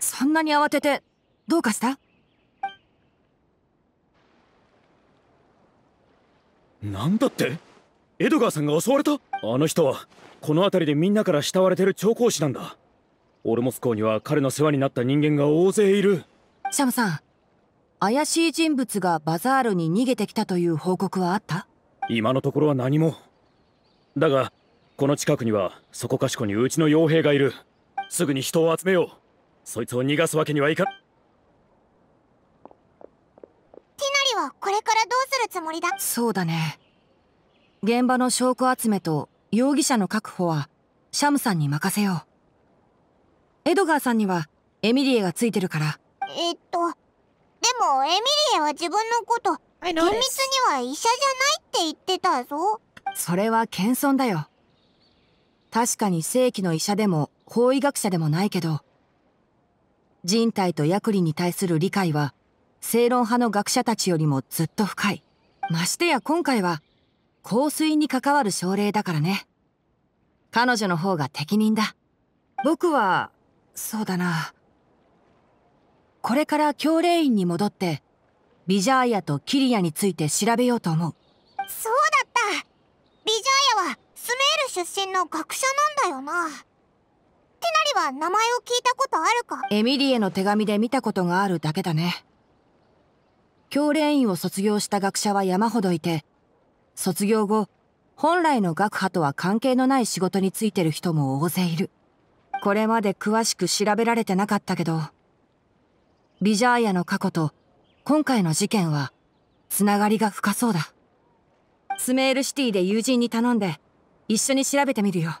そんなに慌ててどうかしたなんだってエドガーさんが襲われたあの人はこの辺りでみんなから慕われてる調香師なんだオルモス校には彼の世話になった人間が大勢いるシャムさん怪しい人物がバザールに逃げてきたという報告はあった今のところは何もだがこの近くにはそこかしこにうちの傭兵がいるすぐに人を集めようそいつを逃がすわけにはいかティナリはこれからどうするつもりだそうだね現場の証拠集めと容疑者の確保はシャムさんに任せようエドガーさんにはエミリエがついてるからえっとでもエミリエは自分のこと厳密には医者じゃないって言ってたぞ。それは謙遜だよ。確かに正規の医者でも法医学者でもないけど、人体と薬理に対する理解は、正論派の学者たちよりもずっと深い。ましてや今回は、香水に関わる症例だからね。彼女の方が適任だ。僕は、そうだな。これから教令院に戻って、ビジャーヤとキリヤについて調べようと思うそうだったビジャーヤはスメール出身の学者なんだよなテナリは名前を聞いたことあるかエミリエの手紙で見たことがあるだけだね教練院を卒業した学者は山ほどいて卒業後本来の学派とは関係のない仕事に就いてる人も大勢いるこれまで詳しく調べられてなかったけどビジャーヤの過去と今回の事件は、つながりが深そうだ。スメールシティで友人に頼んで、一緒に調べてみるよ。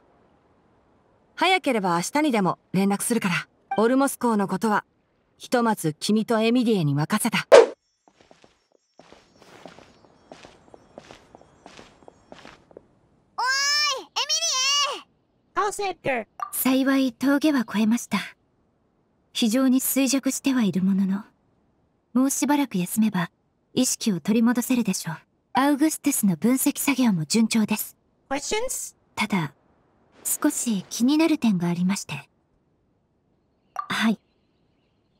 早ければ明日にでも連絡するから、オルモス校のことは、ひとまず君とエミリエに任せた。おーいエエミ幸い峠は越えました。非常に衰弱してはいるものの、もうしばらく休めば、意識を取り戻せるでしょう。アウグステスの分析作業も順調です。ただ、少し気になる点がありまして。はい。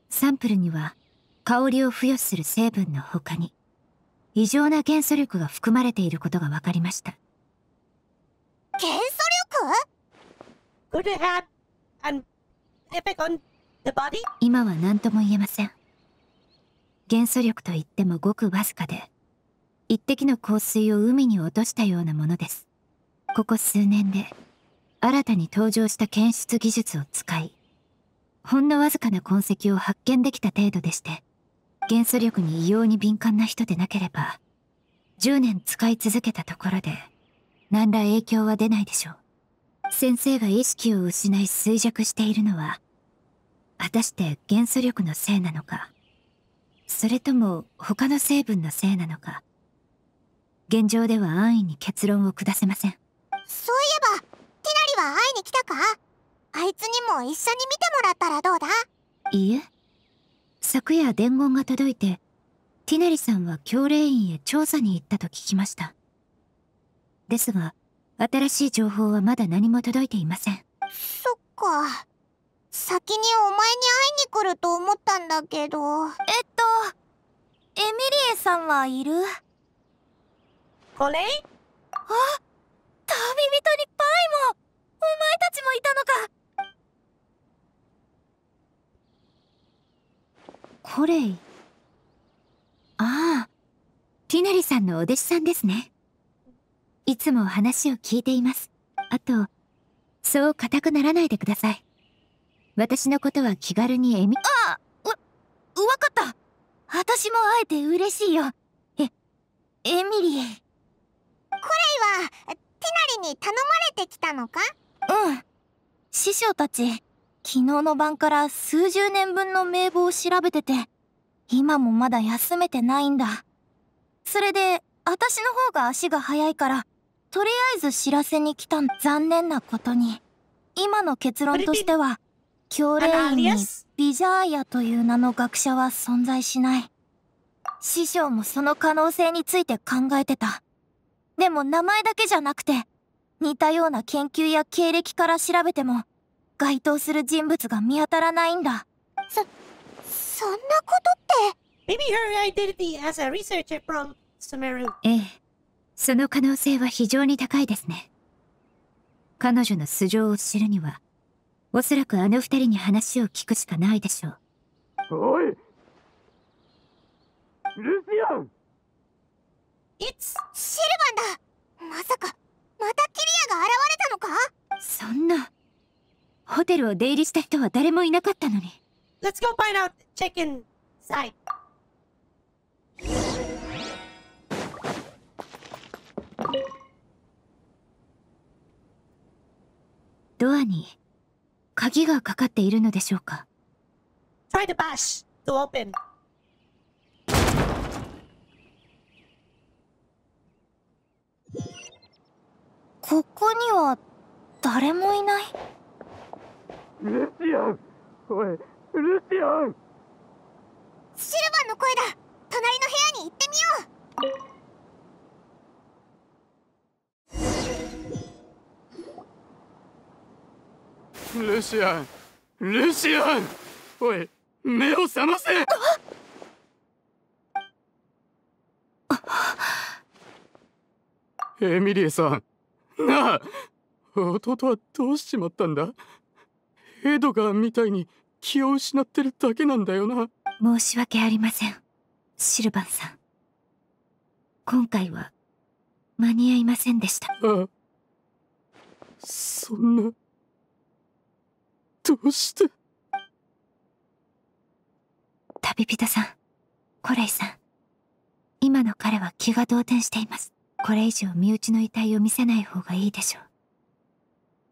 サンプルには、香りを付与する成分の他に、異常な元素力が含まれていることが分かりました。元素力今は何とも言えません。元素力といってもごくわずかで一滴の香水を海に落としたようなものですここ数年で新たに登場した検出技術を使いほんのわずかな痕跡を発見できた程度でして元素力に異様に敏感な人でなければ10年使い続けたところで何ら影響は出ないでしょう先生が意識を失い衰弱しているのは果たして元素力のせいなのかそれとも他の成分のせいなのか現状では安易に結論を下せませんそういえばティナリは会いに来たかあいつにも一緒に見てもらったらどうだいいえ昨夜伝言が届いてティナリさんは教霊院へ調査に行ったと聞きましたですが新しい情報はまだ何も届いていませんそっか先にお前に会いに来ると思ったんだけどえっとエミリエさんはいるこれあ旅人にパイもお前たちもいたのかコレイああティナリさんのお弟子さんですねいつも話を聞いていますあとそう固くならないでください私のことは気軽にえみあわ分かった私も会えて嬉しいよえエミリーコレイはティナリに頼まれてきたのかうん師匠たち昨日の晩から数十年分の名簿を調べてて今もまだ休めてないんだそれで私の方が足が速いからとりあえず知らせに来た残念なことに今の結論としては教令院にビジャーヤという名の学者は存在しない。師匠もその可能性について考えてた。でも名前だけじゃなくて、似たような研究や経歴から調べても、該当する人物が見当たらないんだ。そ、そんなことって。Maybe her identity as a researcher from Sumeru. ええ。その可能性は非常に高いですね。彼女の素性を知るには、おそらくあの二人に話を聞くしかないでしょう。おいルシアンッツシルバンだまさか、またキリアが現れたのかそんな。ホテルを出入りした人は誰もいなかったのに。Let's go find out chicken side. ドアに鍵がかかっているのでしょうか Try t bash t open. ここには誰もいないルシアンおいルシアンシルバンの声だ隣の部屋に行ってみようルシアンルシアンおい目を覚ませエミリエさんなあ弟はどうしちまったんだエドガーみたいに気を失ってるだけなんだよな申し訳ありませんシルバンさん今回は間に合いませんでしたああそんな。どうして旅人さんコレイさん今の彼は気が動転していますこれ以上身内の遺体を見せない方がいいでしょう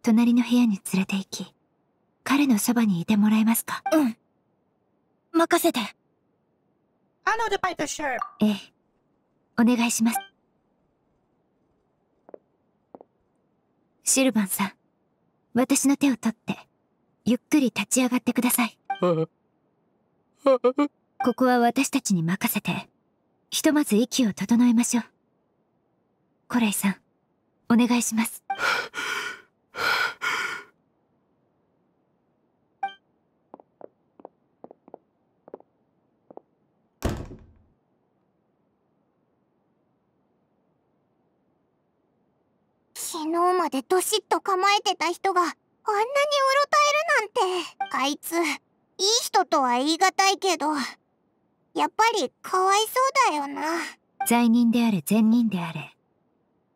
隣の部屋に連れて行き彼のそばにいてもらえますかうん任せてあのデパイプシええお願いしますシルバンさん私の手を取ってゆっくり立ち上がってください。ここは私たちに任せて、ひとまず息を整えましょう。コレイさん、お願いします。昨日までどしっと構えてた人があんなにうろたえるなんてあいついい人とは言い難いけどやっぱりかわいそうだよな罪人であれ善人であれ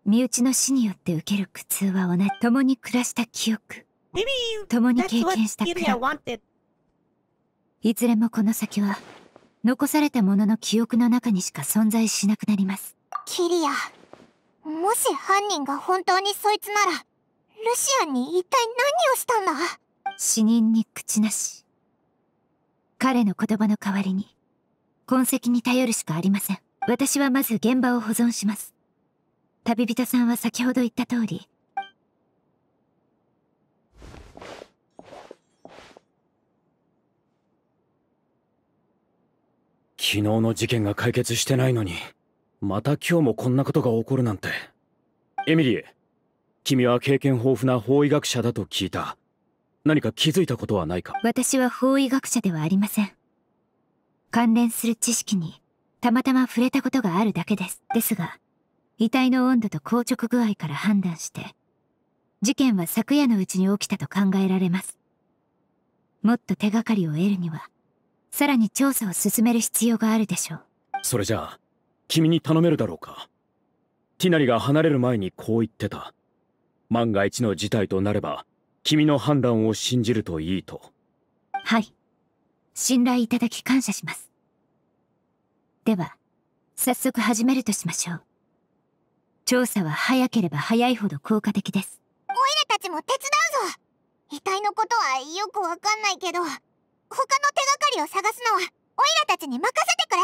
身内の死によって受ける苦痛は同じ共に暮らした記憶共に経験した記憶。いずれもこの先は残されたものの記憶の中にしか存在しなくなりますキリアもし犯人が本当にそいつならルシアンに一体何をしたんだ死人に口なし彼の言葉の代わりに痕跡に頼るしかありません私はまず現場を保存します旅人さんは先ほど言った通り昨日の事件が解決してないのにまた今日もこんなことが起こるなんてエミリー君は経験豊富な法医学者だと聞いた何か気づいたことはないか私は法医学者ではありません関連する知識にたまたま触れたことがあるだけですですが遺体の温度と硬直具合から判断して事件は昨夜のうちに起きたと考えられますもっと手がかりを得るにはさらに調査を進める必要があるでしょうそれじゃあ君に頼めるだろうかティナリが離れる前にこう言ってた万が一の事態となれば君の判断を信じるといいとはい信頼いただき感謝しますでは早速始めるとしましょう調査は早ければ早いほど効果的ですオイラたちも手伝うぞ遺体のことはよくわかんないけど他の手がかりを探すのはオイラたちに任せてく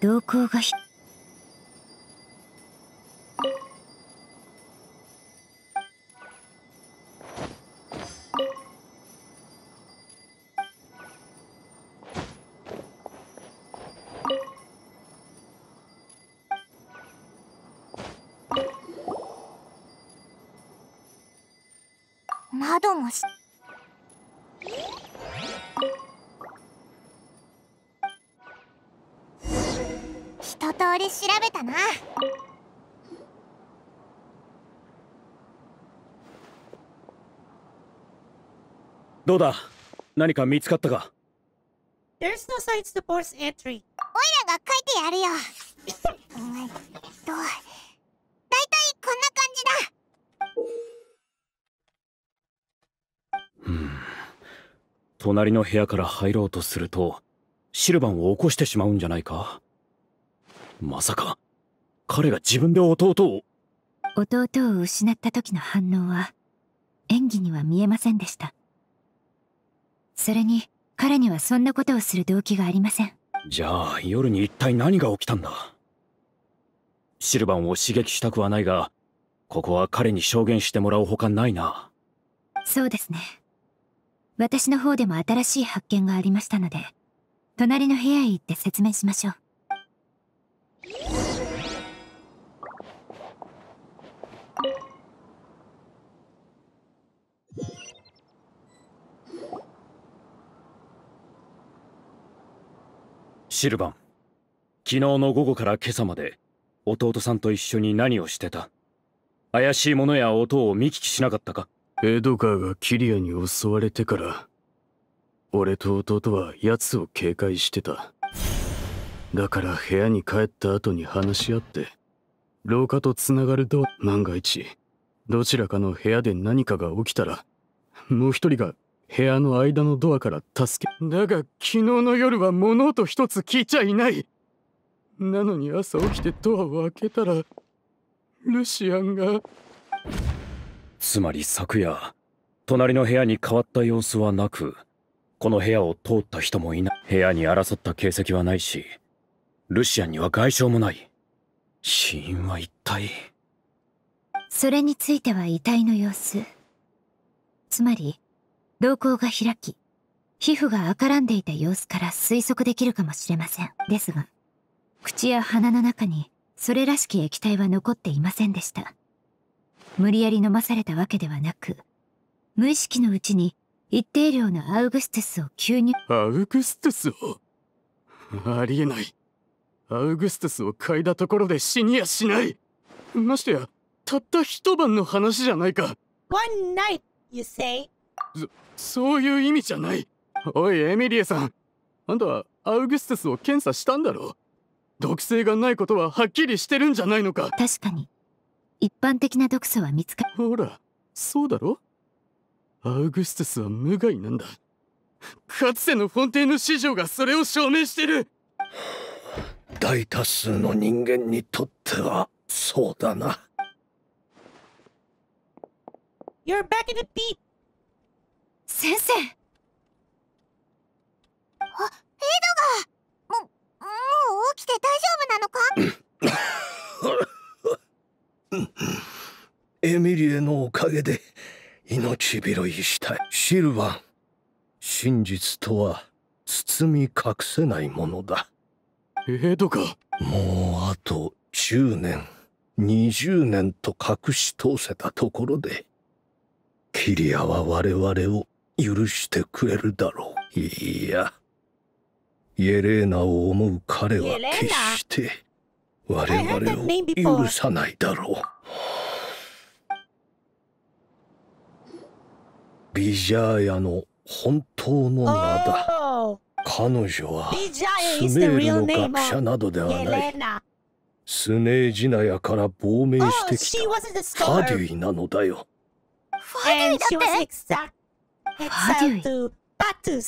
れ動向がひ窓もし一通り調べたなどうだ何か見つかったか There's no signs to force entry オイラが書いてやるよえっと隣の部屋から入ろうとするとシルバンを起こしてしまうんじゃないかまさか彼が自分で弟を弟を失った時の反応は演技には見えませんでしたそれに彼にはそんなことをする動機がありませんじゃあ夜に一体何が起きたんだシルバンを刺激したくはないがここは彼に証言してもらうほかないなそうですね私の方でも新しい発見がありましたので、隣の部屋へ行って説明しましょう。シルバン、昨日の午後から今朝まで弟さんと一緒に何をしてた怪しいものや音を見聞きしなかったかエドガーがキリアに襲われてから俺と弟は奴を警戒してただから部屋に帰った後に話し合って廊下とつながると万が一どちらかの部屋で何かが起きたらもう一人が部屋の間のドアから助けだが昨日の夜は物音一つ聞いちゃいないなのに朝起きてドアを開けたらルシアンが。つまり昨夜隣の部屋に変わった様子はなくこの部屋を通った人もいない部屋に争った形跡はないしルシアンには外傷もない死因は一体それについては遺体の様子つまり瞳孔が開き皮膚が赤らんでいた様子から推測できるかもしれませんですが口や鼻の中にそれらしき液体は残っていませんでした無理やり飲まされたわけではなく無意識のうちに一定量のアウグステスを吸入アウグステスをありえないアウグステスを嗅いだところで死にやしないましてやたった一晩の話じゃないか One night, you say? そそういう意味じゃないおいエミリエさんあんたはアウグステスを検査したんだろ毒性がないことははっきりしてるんじゃないのか確かに一般的な毒素は見つかほらそうだろアウグストスは無害なんだかつてのフォンテーヌ市場がそれを証明してる大多数の人間にとってはそうだな You're back in the beat 先生あエドガーももう起きて大丈夫なのか エミリエのおかげで命拾いしたシルヴァン真実とは包み隠せないものだエドかもうあと10年20年と隠し通せたところでキリアは我々を許してくれるだろういやイエレーナを思う彼は決して我々を許さないだろうビジャーヤの本当の名だ彼女はスメールの学者などではないスネージナヤから亡命してきたファデュイなのだよファデュイだってファデュイ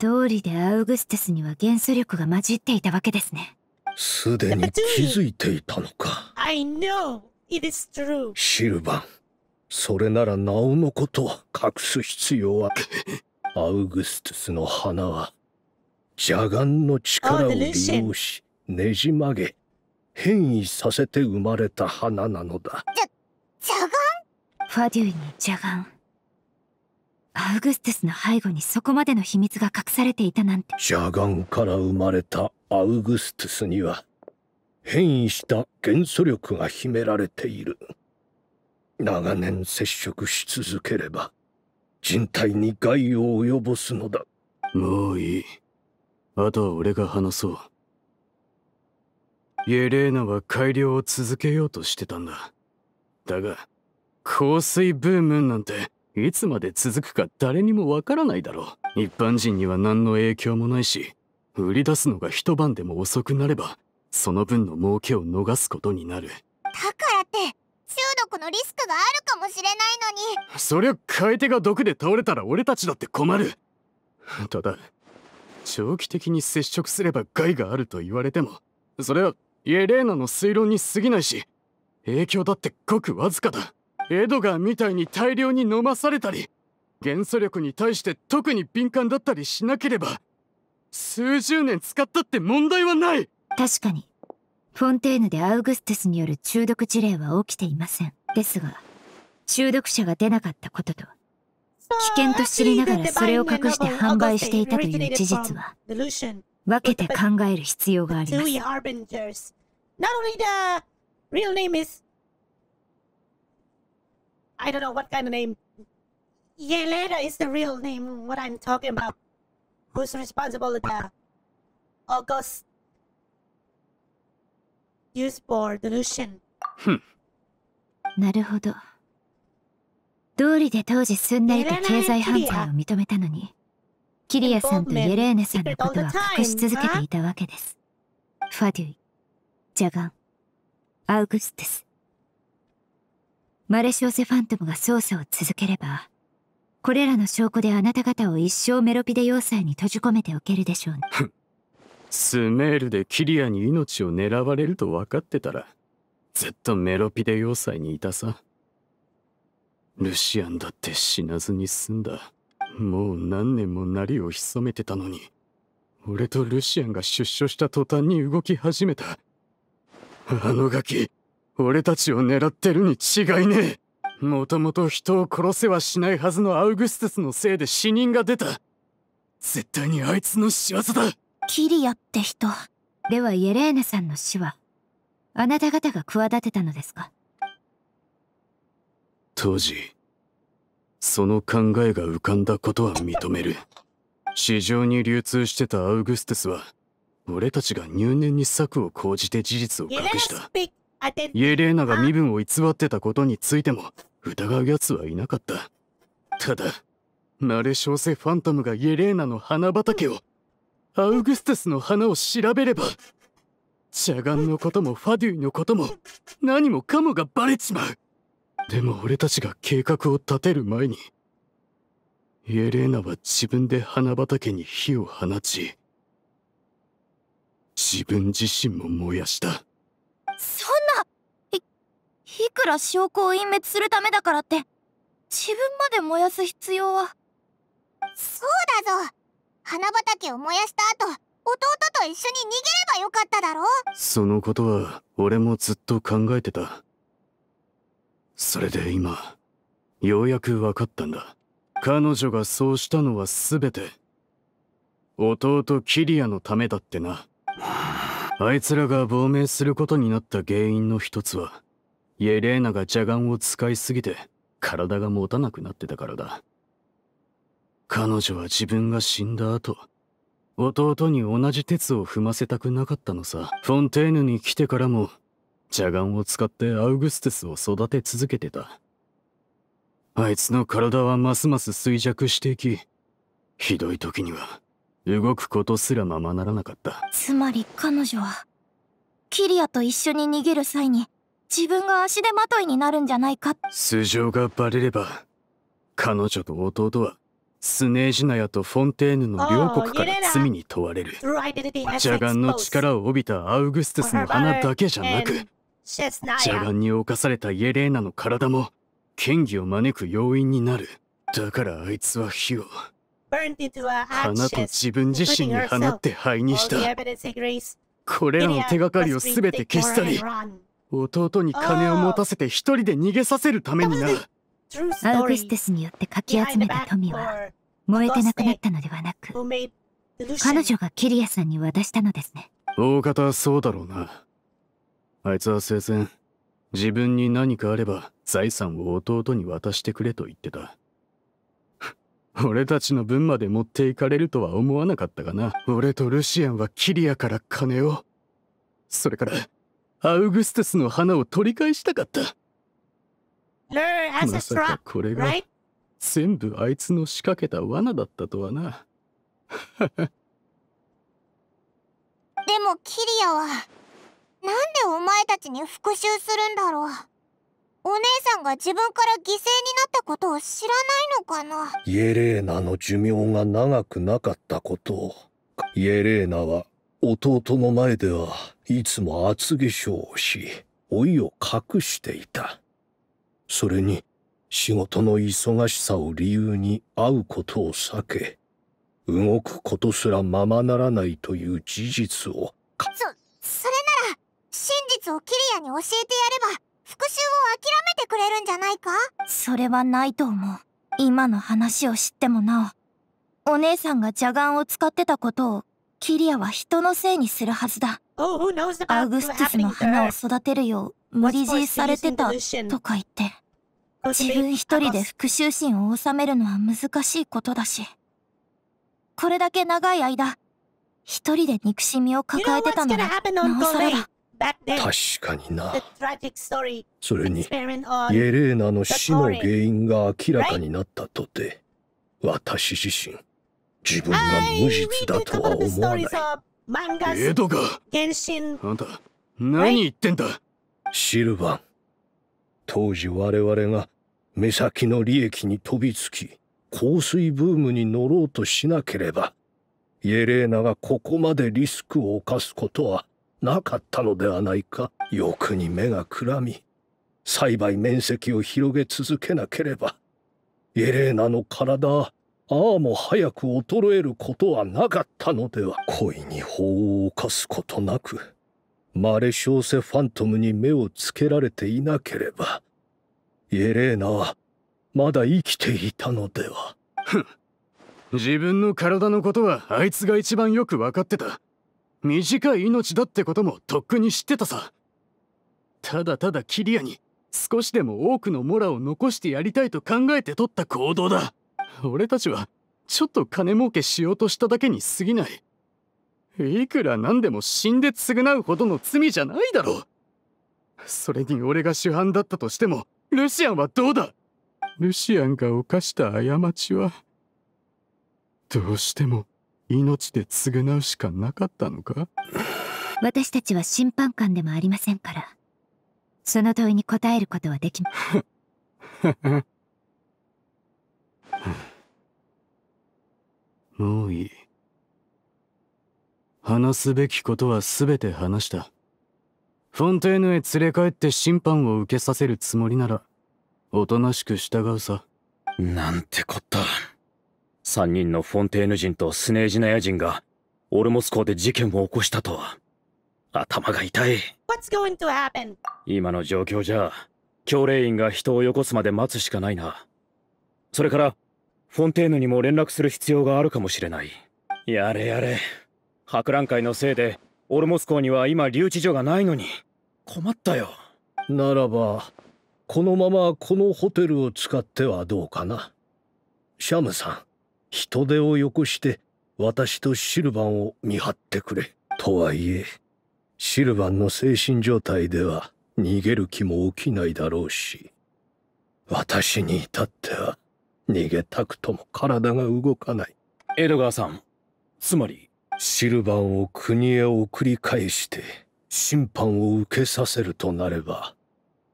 通りでアウグステスには元素力が混じっていたわけですねすでに気づいていたのか I know it is true シルバンそれならなおのこと隠す必要はアウグストゥスの花は邪眼の力を利用しねじ曲げ変異させて生まれた花なのだじゃ邪眼ファデュイに邪眼アウグストゥスの背後にそこまでの秘密が隠されていたなんて邪眼から生まれたアウグストゥスには変異した元素力が秘められている長年接触し続ければ人体に害を及ぼすのだもういいあとは俺が話そうエレーナは改良を続けようとしてたんだだが香水ブームなんていつまで続くか誰にもわからないだろう一般人には何の影響もないし売り出すのが一晩でも遅くなればその分の儲けを逃すことになるだからって中毒のリスクがあるかもしれないのにそりゃ買い手が毒で倒れたら俺たちだって困るただ長期的に接触すれば害があると言われてもそれはイエレーナの推論に過ぎないし影響だってごくわずかだエドガーみたいに大量に飲まされたり元素力に対して特に敏感だったりしなければ数十年使ったって問題はない確かにフォンテーヌでアウグストゥスによる中毒事例は起きていませんですが中毒者が出なかったことと危険と知りながらそれを隠して販売していたという事実は分けて考える必要があります w h o s r e s p o n s i b l e t y August use for t h e l u s i a n なるほど。道理で当時住んでいた経済犯罪を認めたのに、キリアさんとエレーネさんのことは隠し続けていたわけです。ファデュイ、ジャガン、アウグステス。マレシオセファントムが捜査を続ければ、これらの証拠であなた方を一生メロピデ要塞に閉じ込めておけるでしょうねスメールでキリアに命を狙われると分かってたらずっとメロピデ要塞にいたさルシアンだって死なずに済んだもう何年もなりを潜めてたのに俺とルシアンが出所した途端に動き始めたあのガキ俺たちを狙ってるに違いねえもともと人を殺せはしないはずのアウグステスのせいで死人が出た絶対にあいつの仕業だキリアって人ではイエレーネさんの死はあなた方が企てたのですか当時その考えが浮かんだことは認める市場に流通してたアウグステスは俺たちが入念に策を講じて事実を隠したイエレーナが身分を偽ってたことについても疑う奴はいなかったただナレ小生ファントムがイエレーナの花畑をアウグステスの花を調べれば邪眼のこともファデュイのことも何もかもがバレちまうでも俺たちが計画を立てる前にイエレーナは自分で花畑に火を放ち自分自身も燃やしたそいくら証拠を隠滅するためだからって自分まで燃やす必要はそうだぞ花畑を燃やした後弟と一緒に逃げればよかっただろそのことは俺もずっと考えてたそれで今ようやく分かったんだ彼女がそうしたのは全て弟キリアのためだってなあいつらが亡命することになった原因の一つはイエレーナが邪眼を使いすぎて体が持たなくなってたからだ彼女は自分が死んだ後弟に同じ鉄を踏ませたくなかったのさフォンテーヌに来てからも邪眼を使ってアウグステスを育て続けてたあいつの体はますます衰弱していきひどい時には動くことすらままならなかったつまり彼女はキリアと一緒に逃げる際に自分が足手まといになるんじゃないか素性がバレれば彼女と弟はスネージナヤとフォンテーヌの両国から罪に問われる邪眼の力を帯びたアウグストゥスの花だけじゃなく邪眼に侵されたイエレーナの体も嫌疑を招く要因になるだからあいつは火を花と自分自身に放って灰にしたこれらの手がかりを全て消したり弟に金を持たせて一人で逃げさせるためになアウグステスによってかき集めた富は燃えてなくなったのではなく彼女がキリアさんに渡したのですね大方はそうだろうなあいつは生前自分に何かあれば財産を弟に渡してくれと言ってた 俺たちの分まで持っていかれるとは思わなかったがな俺とルシアンはキリアから金をそれからアウグストゥスの花を取り返したかった。まさかこれが全部あいつの仕掛けた罠だったとはな。でもキリアはなんでお前たちに復讐するんだろうお姉さんが自分から犠牲になったことを知らないのかなイエレーナの寿命が長くなかったことをイエレーナは弟の前ではいつも厚化粧をし老いを隠していたそれに仕事の忙しさを理由に会うことを避け動くことすらままならないという事実をそそれなら真実をキリアに教えてやれば復讐を諦めてくれるんじゃないかそれはないと思う今の話を知ってもなおお姉さんが邪眼を使ってたことをキリアは人のせいにするはずだ。アウグストゥスの花を育てるよう無理強いされてたとか言って。自分一人で復讐心を収めるのは難しいことだし。これだけ長い間、一人で憎しみを抱えてたのら、なおさらだ。確かにな。それに、イエレーナの死の原因が明らかになったとて、私自身、自分が無実だとは思わないエドガーあんた何言ってんだシルバン当時我々が目先の利益に飛びつき香水ブームに乗ろうとしなければイエレーナがここまでリスクを冒すことはなかったのではないか欲に目がくらみ栽培面積を広げ続けなければイエレーナの体ああも早く衰えることはなかったのでは恋に法を犯すことなくマレショーセ・ファントムに目をつけられていなければエレーナはまだ生きていたのでは自分の体のことはあいつが一番よく分かってた短い命だってこともとっくに知ってたさただただキリアに少しでも多くのモラを残してやりたいと考えて取った行動だ俺たちはちょっと金儲けしようとしただけに過ぎないいくらなんでも死んで償うほどの罪じゃないだろうそれに俺が主犯だったとしてもルシアンはどうだルシアンが犯した過ちはどうしても命で償うしかなかったのか私たちは審判官でもありませんからその問いに答えることはできま h もういい話すべきことは全て話したフォンテーヌへ連れ帰って審判を受けさせるつもりならおとなしく従うさなんてこった3人のフォンテーヌ人とスネージナヤ人がオルモス港で事件を起こしたとは頭が痛い今の状況じゃ教令員が人をよこすまで待つしかないなそれからフォンテーヌにも連絡する必要があるかもしれないやれやれ博覧会のせいでオルモス港には今留置所がないのに困ったよならばこのままこのホテルを使ってはどうかなシャムさん人手をよこして私とシルバンを見張ってくれとはいえシルバンの精神状態では逃げる気も起きないだろうし私に至っては逃げたくとも体が動かないエドガーさんつまりシルバーを国へ送り返して審判を受けさせるとなれば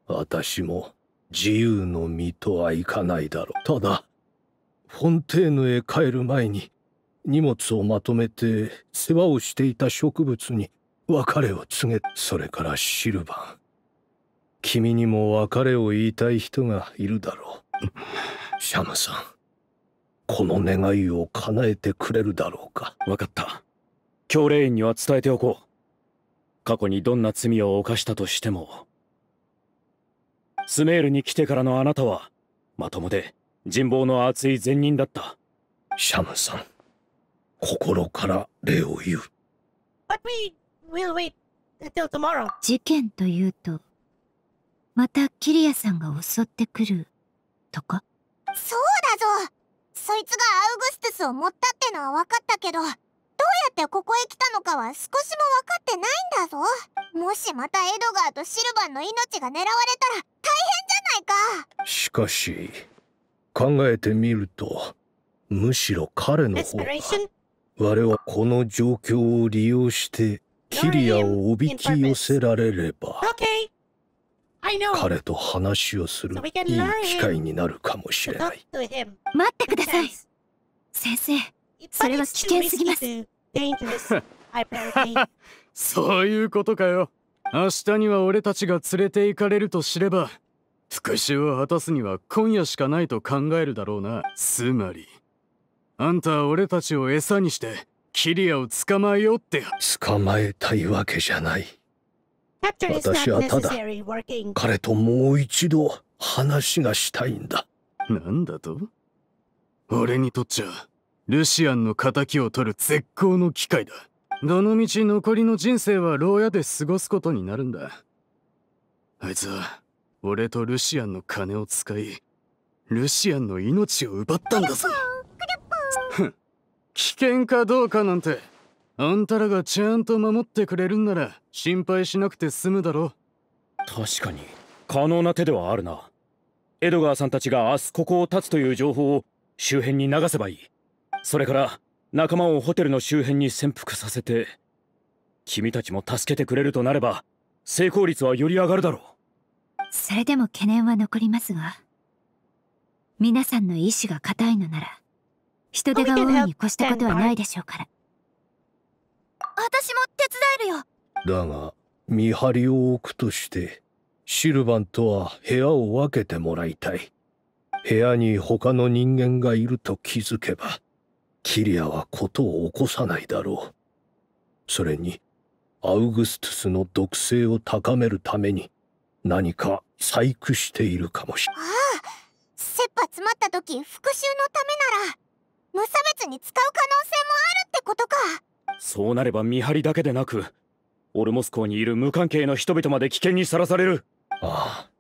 私も自由の身とはいかないだろうただフォンテーヌへ帰る前に荷物をまとめて世話をしていた植物に別れを告げそれからシルバン君にも別れを言いたい人がいるだろうシャムさんこの願いを叶えてくれるだろうか分かった教令院には伝えておこう過去にどんな罪を犯したとしてもスメールに来てからのあなたはまともで人望の厚い善人だったシャムさん心から礼を言う But we will wait until tomorrow 事件というとまたキリアさんが襲ってくるとかそうだぞそいつがアウグストゥスを持ったってのは分かったけどどうやってここへ来たのかは少しも分かってないんだぞもしまたエドガーとシルバンの命が狙われたら大変じゃないかしかし考えてみるとむしろ彼の方が我はこの状況を利用してキリアをおびき寄せられれば。Okay. 彼と話をするいい機会になるかもしれない待ってください先生それは危険すぎます そういうことかよ明日には俺たちが連れて行かれると知れば復讐を果たすには今夜しかないと考えるだろうなつまりあんたは俺たちを餌にしてキリアを捕まえようって捕まえたいわけじゃない私はただ彼ともう一度話がしたいんだなんだと俺にとっちゃルシアンの仇を取る絶好の機会だどのみち残りの人生は牢屋で過ごすことになるんだあいつは俺とルシアンの金を使いルシアンの命を奪ったんだぞ危険かどうかなんてあんたらがちゃんと守ってくれるんなら心配しなくて済むだろ確かに可能な手ではあるなエドガーさんたちが明日ここを立つという情報を周辺に流せばいいそれから仲間をホテルの周辺に潜伏させて君たちも助けてくれるとなれば成功率はより上がるだろうそれでも懸念は残りますが皆さんの意志が固いのなら人手が多いに越したことはないでしょうから。私も手伝えるよだが見張りを置くとしてシルヴァンとは部屋を分けてもらいたい部屋に他の人間がいると気づけばキリアは事を起こさないだろうそれにアウグストゥスの毒性を高めるために何か細工しているかもしれああ切羽詰まった時復讐のためなら無差別に使う可能性もあるってことかそうなれば見張りだけでなくオルモス港にいる無関係の人々まで危険にさらされるああ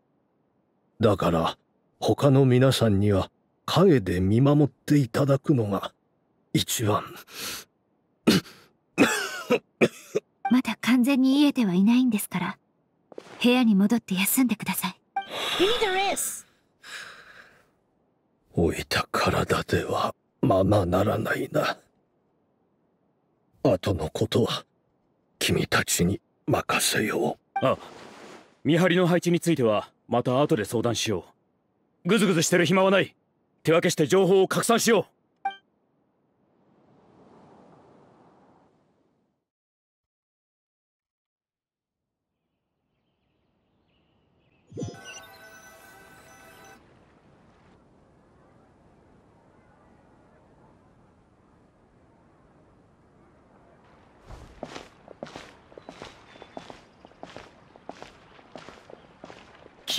だから他の皆さんには陰で見守っていただくのが一番 まだ完全に癒えてはいないんですから部屋に戻って休んでください置いた体ではままならないな。後のことは君たちに任せようあ見張りの配置についてはまた後で相談しようグズグズしてる暇はない手分けして情報を拡散しよう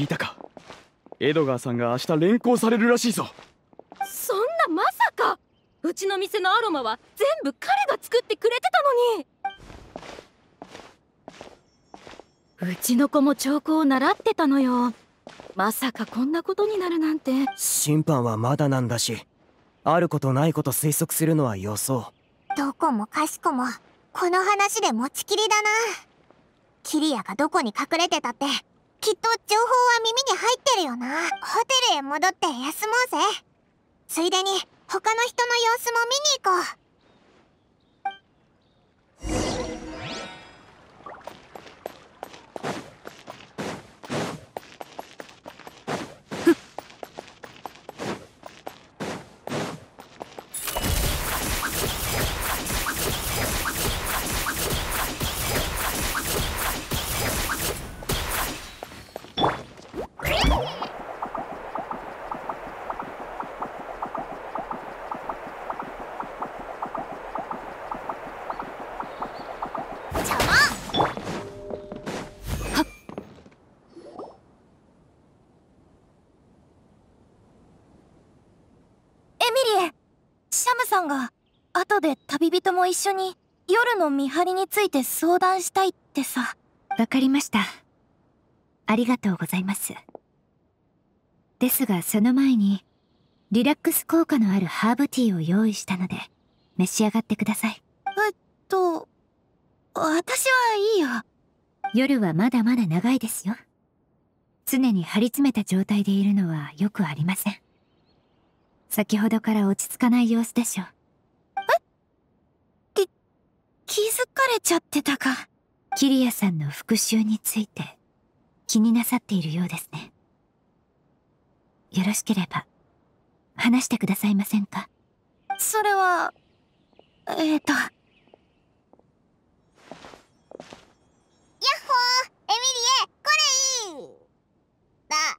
聞いたかエドガーさんが明日連行されるらしいぞそんなまさかうちの店のアロマは全部彼が作ってくれてたのにうちの子も兆候を習ってたのよまさかこんなことになるなんて審判はまだなんだしあることないこと推測するのは予想どこもかしこもこの話で持ちきりだなキリアがどこに隠れてたってきっと情報は耳に入ってるよなホテルへ戻って休もうぜついでに他の人の様子も見に行こう旅人も一緒に夜の見張りについて相談したいってさわかりましたありがとうございますですがその前にリラックス効果のあるハーブティーを用意したので召し上がってくださいえっと私はいいよ夜はまだまだ長いですよ常に張り詰めた状態でいるのはよくありません先ほどから落ち着かない様子でしょう気づかれちゃってたか。キリアさんの復讐について気になさっているようですね。よろしければ話してくださいませんかそれは、えっ、ー、と。やっほーエミリエ、これいいあ、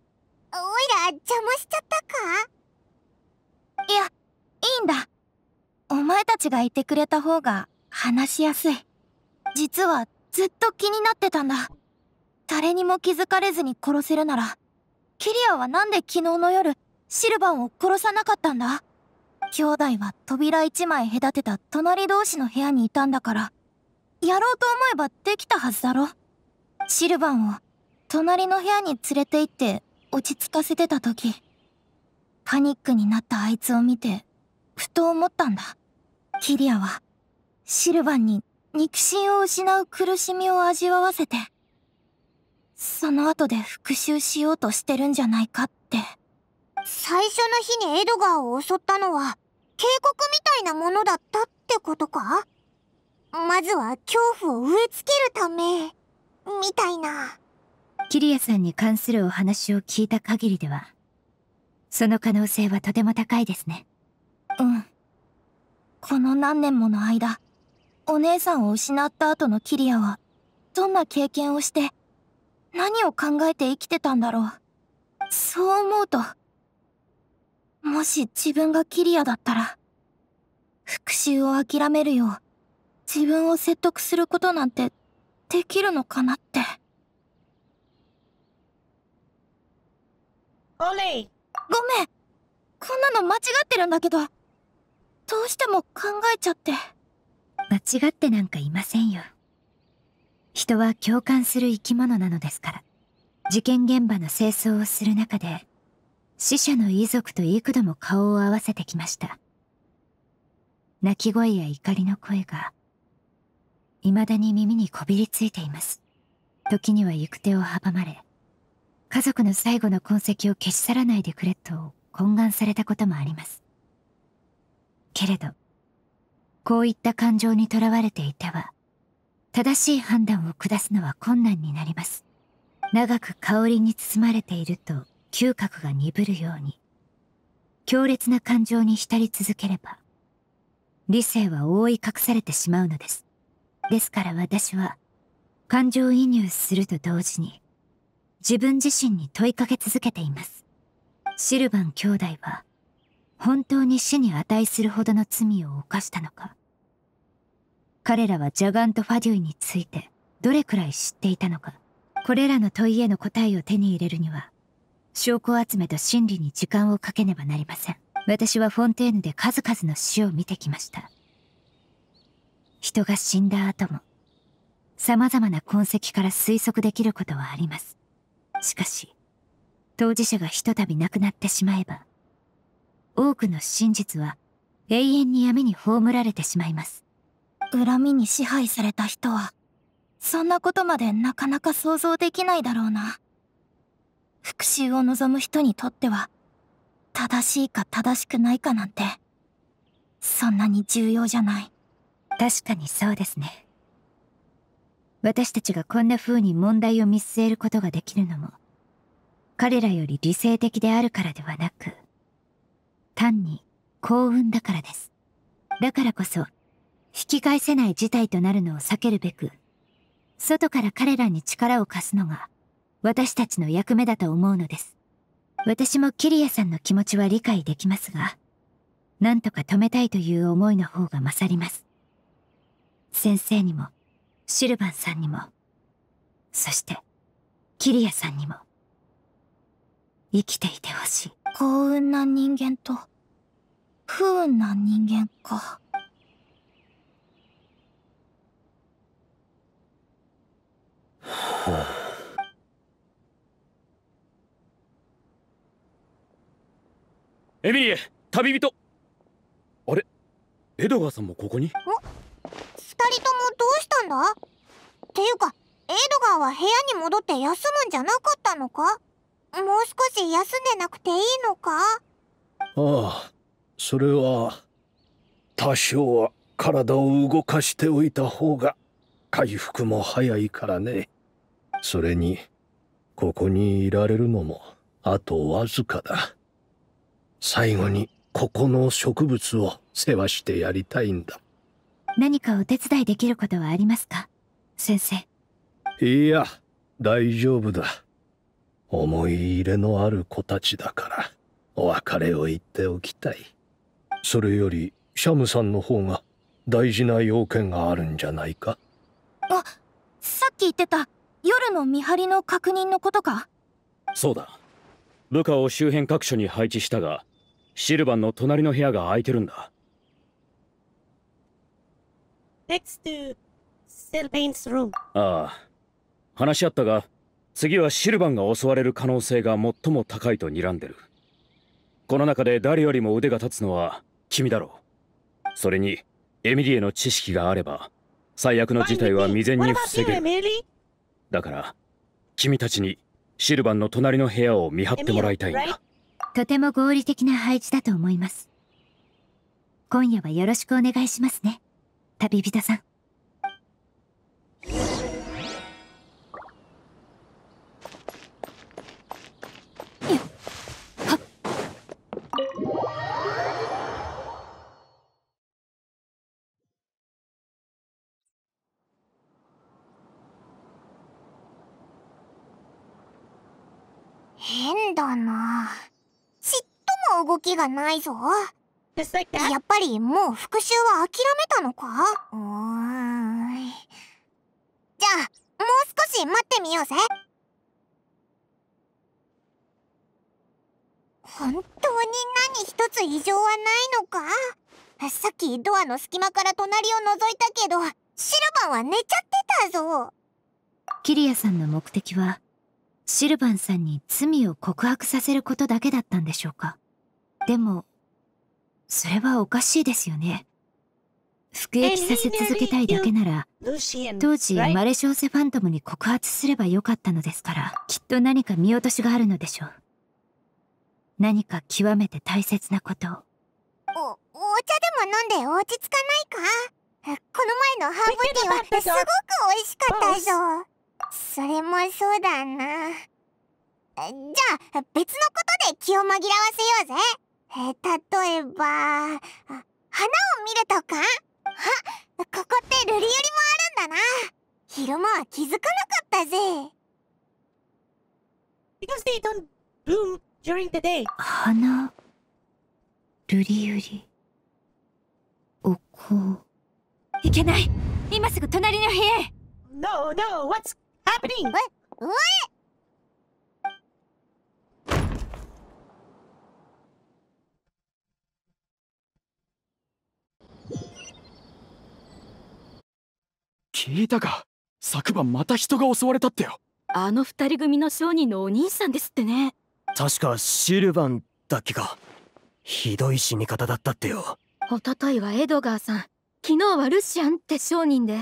おいら邪魔しちゃったかいや、いいんだ。お前たちがいてくれた方が話しやすい実はずっと気になってたんだ誰にも気づかれずに殺せるならキリアは何で昨日の夜シルバンを殺さなかったんだ兄弟は扉一枚隔てた隣同士の部屋にいたんだからやろうと思えばできたはずだろシルバンを隣の部屋に連れて行って落ち着かせてた時パニックになったあいつを見てふと思ったんだキリアはシルヴァンに肉親を失う苦しみを味わわせて、その後で復讐しようとしてるんじゃないかって。最初の日にエドガーを襲ったのは、警告みたいなものだったってことかまずは恐怖を植え付けるため、みたいな。キリアさんに関するお話を聞いた限りでは、その可能性はとても高いですね。うん。この何年もの間、お姉さんを失った後のキリアは、どんな経験をして、何を考えて生きてたんだろう。そう思うと、もし自分がキリアだったら、復讐を諦めるよう、自分を説得することなんて、できるのかなって。オレイごめんこんなの間違ってるんだけど、どうしても考えちゃって。間違ってなんかいませんよ人は共感する生き物なのですから事件現場の清掃をする中で死者の遺族と幾度も顔を合わせてきました泣き声や怒りの声が未だに耳にこびりついています時には行く手を阻まれ家族の最後の痕跡を消し去らないでくれと懇願されたこともありますけれどこういった感情にとらわれていては正しい判断を下すのは困難になります長く香りに包まれていると嗅覚が鈍るように強烈な感情に浸り続ければ理性は覆い隠されてしまうのですですから私は感情移入すると同時に自分自身に問いかけ続けていますシルバン兄弟は本当に死に値するほどの罪を犯したのか彼らはジャガンとファデュイについてどれくらい知っていたのかこれらの問いへの答えを手に入れるには証拠集めと真理に時間をかけねばなりません私はフォンテーヌで数々の死を見てきました人が死んだ後も様々な痕跡から推測できることはありますしかし当事者がひとたび亡くなってしまえば多くの真実は永遠に闇に葬られてしまいます恨みに支配された人はそんなことまでなかなか想像できないだろうな復讐を望む人にとっては正しいか正しくないかなんてそんなに重要じゃない確かにそうですね私たちがこんな風に問題を見据えることができるのも彼らより理性的であるからではなく単に幸運だからです。だからこそ、引き返せない事態となるのを避けるべく、外から彼らに力を貸すのが、私たちの役目だと思うのです。私もキリアさんの気持ちは理解できますが、なんとか止めたいという思いの方が勝ります。先生にも、シルバンさんにも、そして、キリアさんにも、生きていてほしい。幸運な人間と、不運な人間か。エミリー旅人あれエドガーさんもここに二人ともどうしたんだっていうかエドガーは部屋に戻って休むんじゃなかったのかもう少し休んでなくていいのかああそれは多少は体を動かしておいた方が回復も早いからねそれにここにいられるのもあとわずかだ最後にここの植物を世話してやりたいんだ何かお手伝いできることはありますか先生いや大丈夫だ思い入れのある子たちだからお別れを言っておきたいそれよりシャムさんの方が大事な要件があるんじゃないかあさっき言ってた夜の見張りの確認のことかそうだ部下を周辺各所に配置したがシルバンの隣の部屋が空いてるんだ Next to Sylvain's room ああ話し合ったが次はシルバンが襲われる可能性が最も高いと睨んでるこの中で誰よりも腕が立つのは君だろうそれにエミリエの知識があれば最悪の事態は未然に防げるだから君たちにシルバンの隣の部屋を見張ってもらいたいんだとても合理的な配置だと思います今夜はよろしくお願いしますね旅人さんがないぞ。やっぱりもう復讐は諦めたのかじゃあ、もう少し待ってみようぜ。本当に何一つ異常はないのかさっきドアの隙間から隣を覗いたけど、シルバンは寝ちゃってたぞ。キリアさんの目的は、シルバンさんに罪を告白させることだけだったんでしょうかでもそれはおかしいですよね服役させ続けたいだけなら当時マレショーセ・ファントムに告発すればよかったのですからきっと何か見落としがあるのでしょう何か極めて大切なことをおお茶でも飲んで落ち着かないかこの前のハーブティーはすごく美味しかったぞそれもそうだなじゃあ別のことで気を紛らわせようぜえー、例えば、花を見るとかあ、ここってルリユリもあるんだな。昼間は気づかなかったぜ。Because they don't bloom during the day. 花、ルリユリ、おこいけない今すぐ隣の部屋へ !No, no, what's happening? え、え聞いたか昨晩また人が襲われたってよあの二人組の商人のお兄さんですってね確かシルバンだっけかひどい死に方だったってよおとといはエドガーさん昨日はルシアンって商人で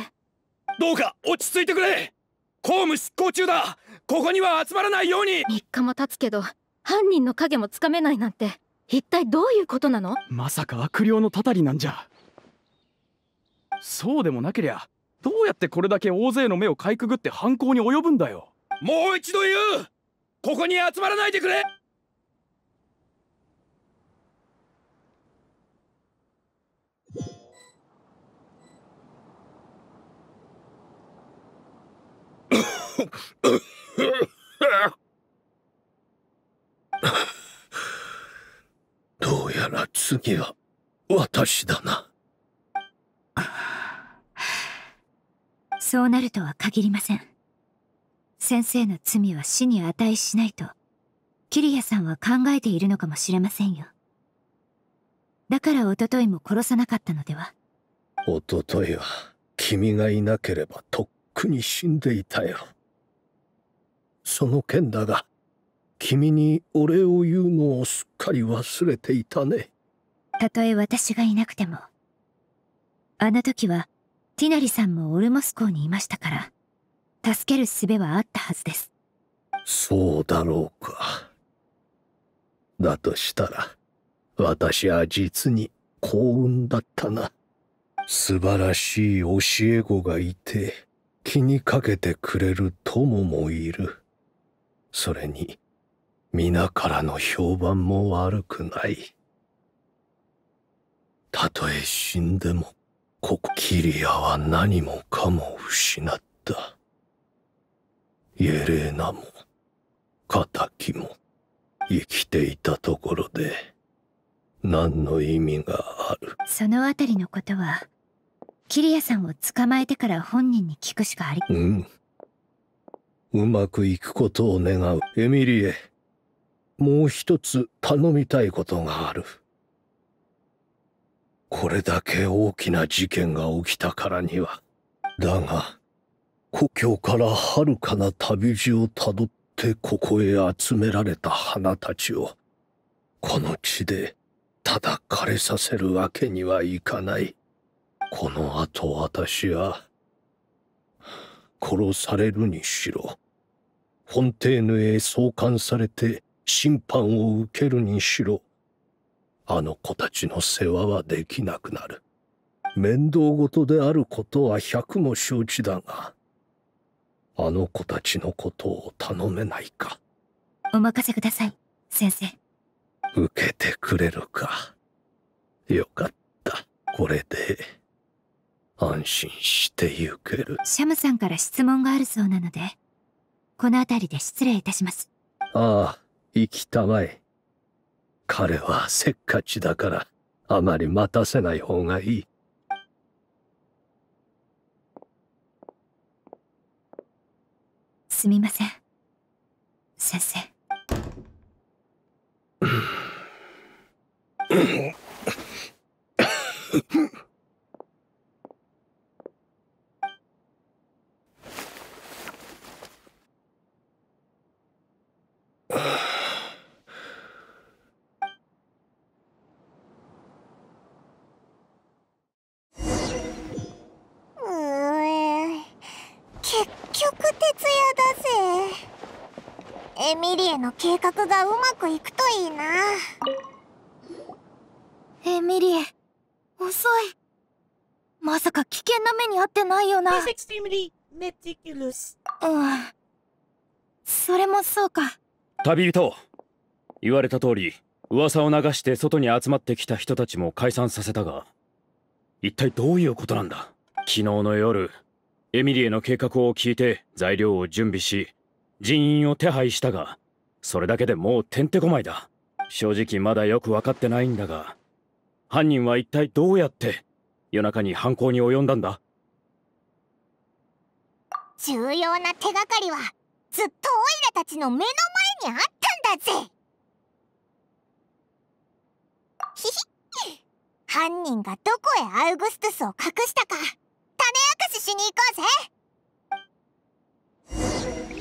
どうか落ち着いてくれ公務執行中だここには集まらないように3日も経つけど犯人の影もつかめないなんて一体どういうことなのまさか悪霊のたたりなんじゃそうでもなけりゃどうやってこれだけ大勢の目をかいくぐって犯行に及ぶんだよもう一度言うここに集まらないでくれ どうやら次は私だな。そうなるとは限りません。先生の罪は死に値しないと、キリアさんは考えているのかもしれませんよ。だからおとといも殺さなかったのでは。おとといは、君がいなければとっくに死んでいたよ。その件だが、君にお礼を言うのをすっかり忘れていたね。たとえ私がいなくても、あの時はティナリさんもオルモス港にいましたから助ける術はあったはずですそうだろうかだとしたら私は実に幸運だったな素晴らしい教え子がいて気にかけてくれる友もいるそれに皆からの評判も悪くないたとえ死んでもこキリアは何もかも失ったイエレーナも敵も生きていたところで何の意味があるそのあたりのことはキリアさんを捕まえてから本人に聞くしかありうんうまくいくことを願うエミリエもう一つ頼みたいことがあるこれだけ大きな事件が起きたからには。だが、故郷から遥かな旅路をたどってここへ集められた花たちを、この地でただ枯れさせるわけにはいかない。この後私は、殺されるにしろ、フォンテーヌへ送還されて審判を受けるにしろ、あの子たちの世話はできなくなる。面倒事であることは百も承知だが、あの子たちのことを頼めないか。お任せください、先生。受けてくれるか。よかった。これで、安心して行ける。シャムさんから質問があるそうなので、この辺りで失礼いたします。ああ、行きたまえ。彼はせっかちだからあまり待たせない方がいい。すみません先生うん。エミリエの計画がうまくいくといいなエミリエ遅いまさか危険な目に遭ってないよなうんそれもそうか旅人言われた通り噂を流して外に集まってきた人たちも解散させたが一体どういうことなんだ昨日の夜エミリエの計画を聞いて材料を準備し人員を手配したがそれだけでもうてんてこまいだ正直まだよく分かってないんだが犯人は一体どうやって夜中に犯行に及んだんだ重要な手がかりはずっとオイラたちの目の前にあったんだぜ犯人がどこへアウグストゥスを隠したか種明かししに行こうぜ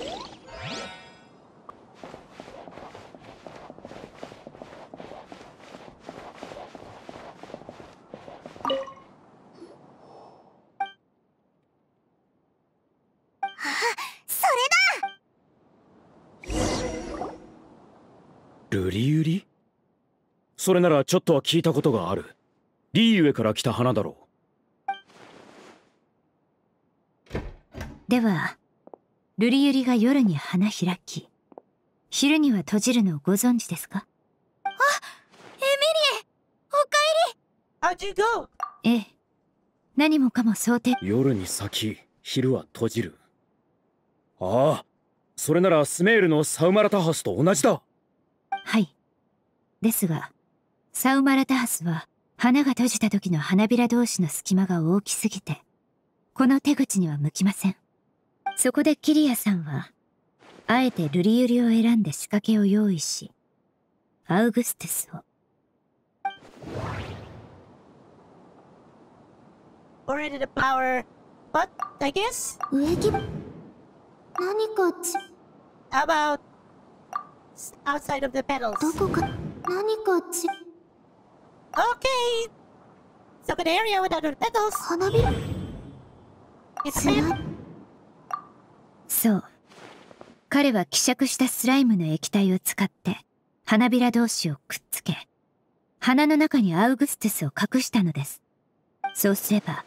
ルリユリそれならちょっとは聞いたことがあるリーウェから来た花だろうではルリユリが夜に花開き昼には閉じるのをご存知ですかあエミリエおかえりええ何もかも想定夜に咲き昼は閉じるああそれならスメールのサウマラタハスと同じだはいですがサウマラタハスは花が閉じた時の花びら同士の隙間が大きすぎてこの手口には向きませんそこでキリアさんは、あえてルリユリを選んで仕掛けを用意し、アウグステスを。植木何かち何かちどこか何かち OK! そこでエリアを渡るペドス花火 It's そう彼は希釈したスライムの液体を使って花びら同士をくっつけ花の中にアウグストゥスを隠したのですそうすれば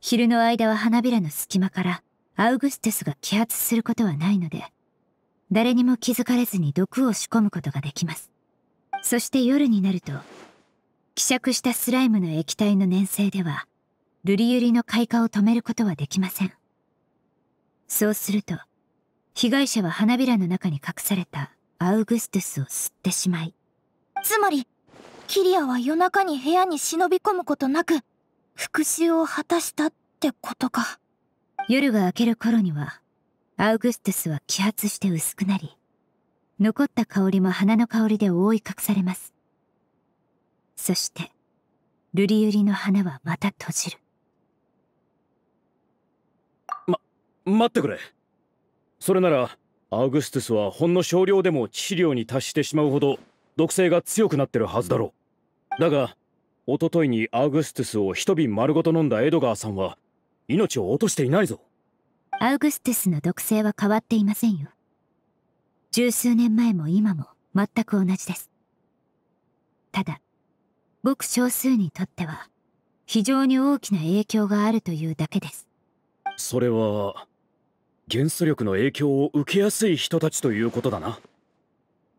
昼の間は花びらの隙間からアウグストゥスが揮発することはないので誰にも気づかれずに毒を仕込むことができますそして夜になると希釈したスライムの液体の粘性ではルリユリの開花を止めることはできませんそうすると被害者は花びらの中に隠されたアウグストゥスを吸ってしまいつまりキリアは夜中に部屋に忍び込むことなく復讐を果たしたってことか夜が明ける頃にはアウグストゥスは揮発して薄くなり残った香りも花の香りで覆い隠されますそしてルリユリの花はまた閉じるま待ってくれそれならアウグストゥスはほんの少量でも致死量に達してしまうほど毒性が強くなってるはずだろうだがおとといにアウグストゥスを一瓶丸ごと飲んだエドガーさんは命を落としていないぞアウグストゥスの毒性は変わっていませんよ十数年前も今も全く同じですただごく少数にとっては非常に大きな影響があるというだけですそれは元素力の影響を受けやすい人たちということだな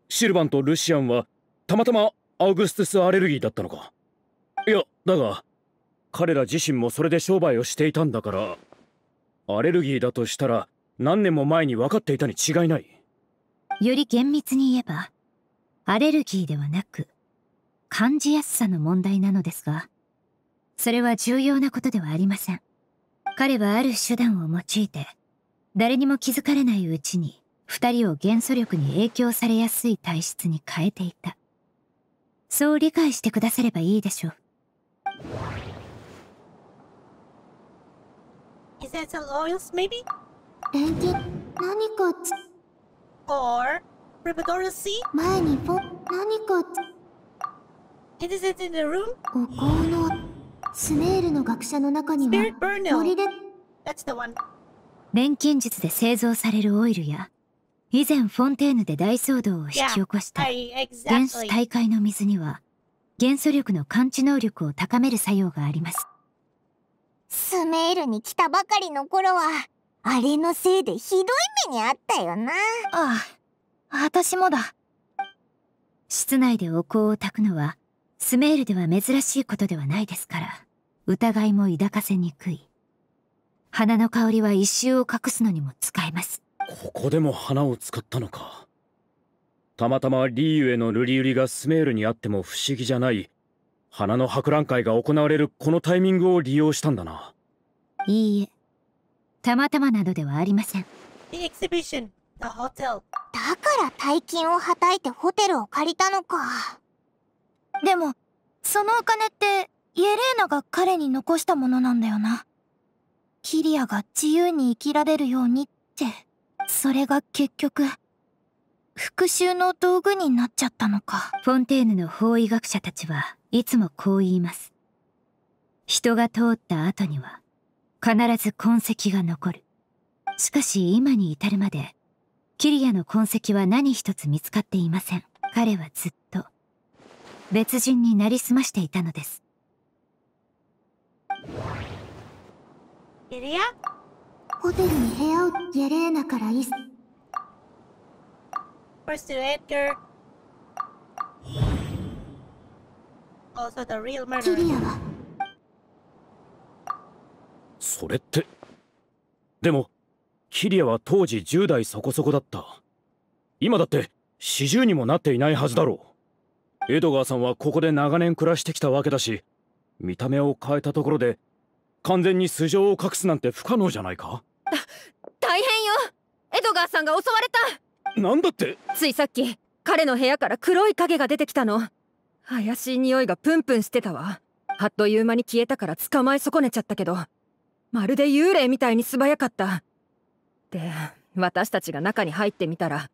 シルバンとルシアンはたまたまアウグストゥスアレルギーだったのかいやだが彼ら自身もそれで商売をしていたんだからアレルギーだとしたら何年も前に分かっていたに違いないより厳密に言えばアレルギーではなく感じやすさの問題なのですがそれは重要なことではありません彼はある手段を用いて誰にも気づかれないうちに二人を元素力に影響されやすい体質に変えていたそう理解してくださればいいでしょう Is that some oils, maybe? t 連携、何かつ。Or, r e b a d o r a C? Mine, 前にぼ、何かつ。Is t i it in the room? Snail, お香の、スネールの学者の中には、森で。That's the one. 錬金術で製造されるオイルや以前フォンテーヌで大騒動を引き起こした原子大会の水には元素力の感知能力を高める作用がありますスメールに来たばかりの頃はあれのせいでひどい目にあったよなああ私もだ室内でお香を炊くのはスメールでは珍しいことではないですから疑いも抱かせにくい花の香りは一周を隠すのにも使えますここでも花を使ったのかたまたまリーユへの瑠璃売りがスメールにあっても不思議じゃない花の博覧会が行われるこのタイミングを利用したんだないいえたまたまなどではありませんだから大金をはたいてホテルを借りたのかでもそのお金ってイエレーナが彼に残したものなんだよなキリアが自由に生きられるようにって、それが結局、復讐の道具になっちゃったのか。フォンテーヌの法医学者たちはいつもこう言います。人が通った後には必ず痕跡が残る。しかし今に至るまで、キリアの痕跡は何一つ見つかっていません。彼はずっと別人になりすましていたのです。いるよホテルに部屋をゲレーナからいっ First to Edgar Also the real murderer キリアはそれってでもキリアは当時10代そこそこだった今だって40にもなっていないはずだろうエドガーさんはここで長年暮らしてきたわけだし見た目を変えたところで完全に素性を隠すなんて不可能じゃないかだ大変よエドガーさんが襲われたなんだってついさっき彼の部屋から黒い影が出てきたの怪しい匂いがプンプンしてたわあっという間に消えたから捕まえ損ねちゃったけどまるで幽霊みたいに素早かったで私たちが中に入ってみたら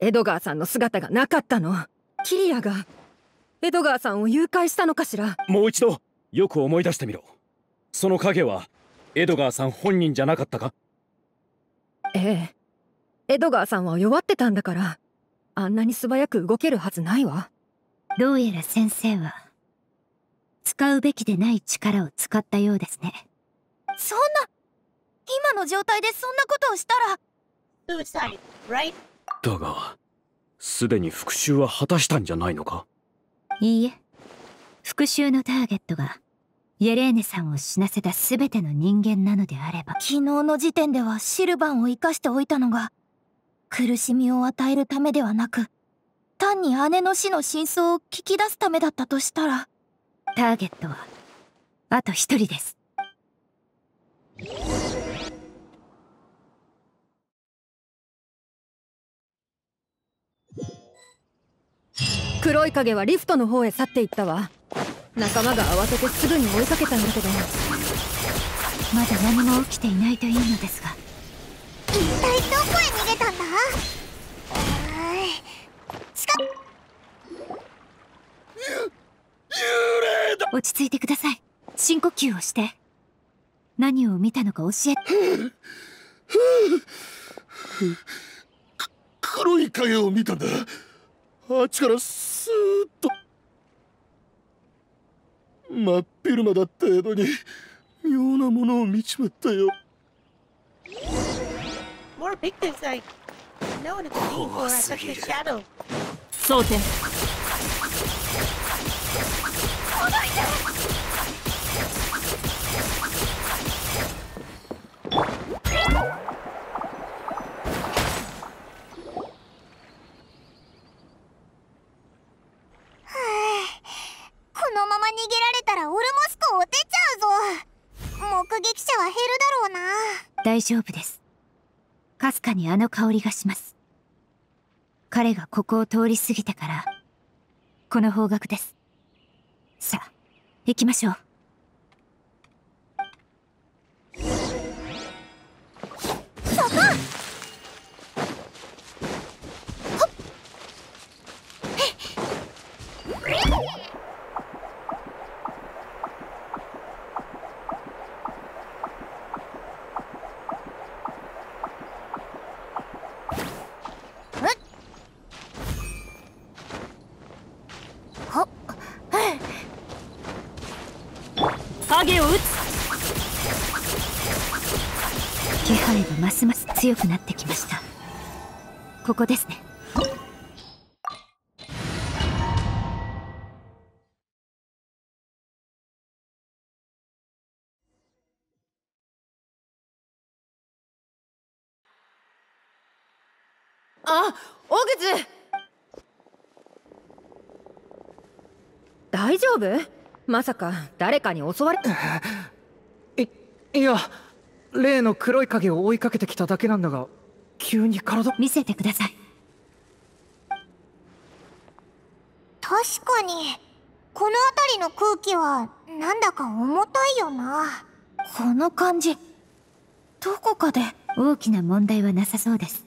エドガーさんの姿がなかったのキリアがエドガーさんを誘拐したのかしらもう一度よく思い出してみろその影はエドガーさん本人じゃなかったかええエドガーさんは弱ってたんだからあんなに素早く動けるはずないわどうやら先生は使うべきでない力を使ったようですねそんな今の状態でそんなことをしたらだがすでに復讐は果たしたんじゃないのかいいえ復讐のターゲットがイエレーネさんを死なせた全ての人間なのであれば昨日の時点ではシルバンを生かしておいたのが苦しみを与えるためではなく単に姉の死の真相を聞き出すためだったとしたらターゲットはあと一人です黒い影はリフトの方へ去っていったわ仲間が慌ててすぐに追いかけたんだけどまだ何も起きていないといいのですが一体どこへ逃げたんだゆ幽霊落ち着いてください深呼吸をして何を見たのか教えて黒 い影を見たんだあっちからスーッと真っ昼間だった江戸に妙なものを見ちまったよ。目撃者は減るだろうな大丈夫ですかすかにあの香りがします彼がここを通り過ぎてからこの方角ですさあ行きましょう気配がますます強くなってきましたここですねあオグズ大丈夫まさか誰かに襲われ いや例の黒い影を追いかけてきただけなんだが急に体見せてください確かにこの辺りの空気はなんだか重たいよなこの感じどこかで大きな問題はなさそうです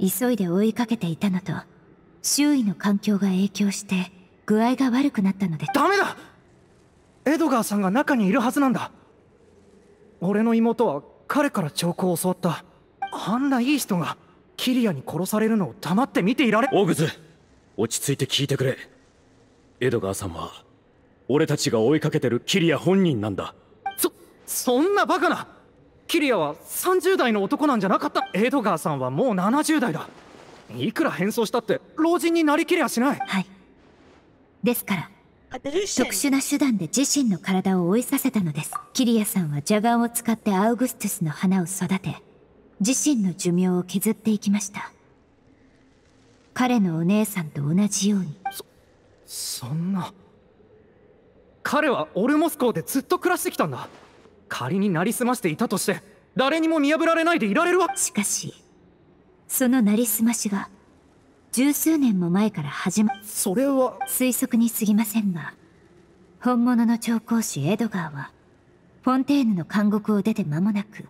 急いで追いかけていたのと周囲の環境が影響して具合が悪くなったのでダメだエドガーさんが中にいるはずなんだ俺の妹は彼から兆候を教わったあんないい人がキリアに殺されるのを黙って見ていられオグズ落ち着いて聞いてくれエドガーさんは俺たちが追いかけてるキリア本人なんだそそんなバカなキリアは30代の男なんじゃなかったエドガーさんはもう70代だいくら変装したって老人になりきりゃしないはいですから特殊な手段で自身の体を追いさせたのですキリアさんは邪眼を使ってアウグストゥスの花を育て自身の寿命を削っていきました彼のお姉さんと同じようにそそんな彼はオルモスーでずっと暮らしてきたんだ仮になりすましていたとして誰にも見破られないでいられるわしかしそのなりすましが十数年も前から始まそれは推測に過ぎませんが本物の調香師エドガーはフォンテーヌの監獄を出て間もなく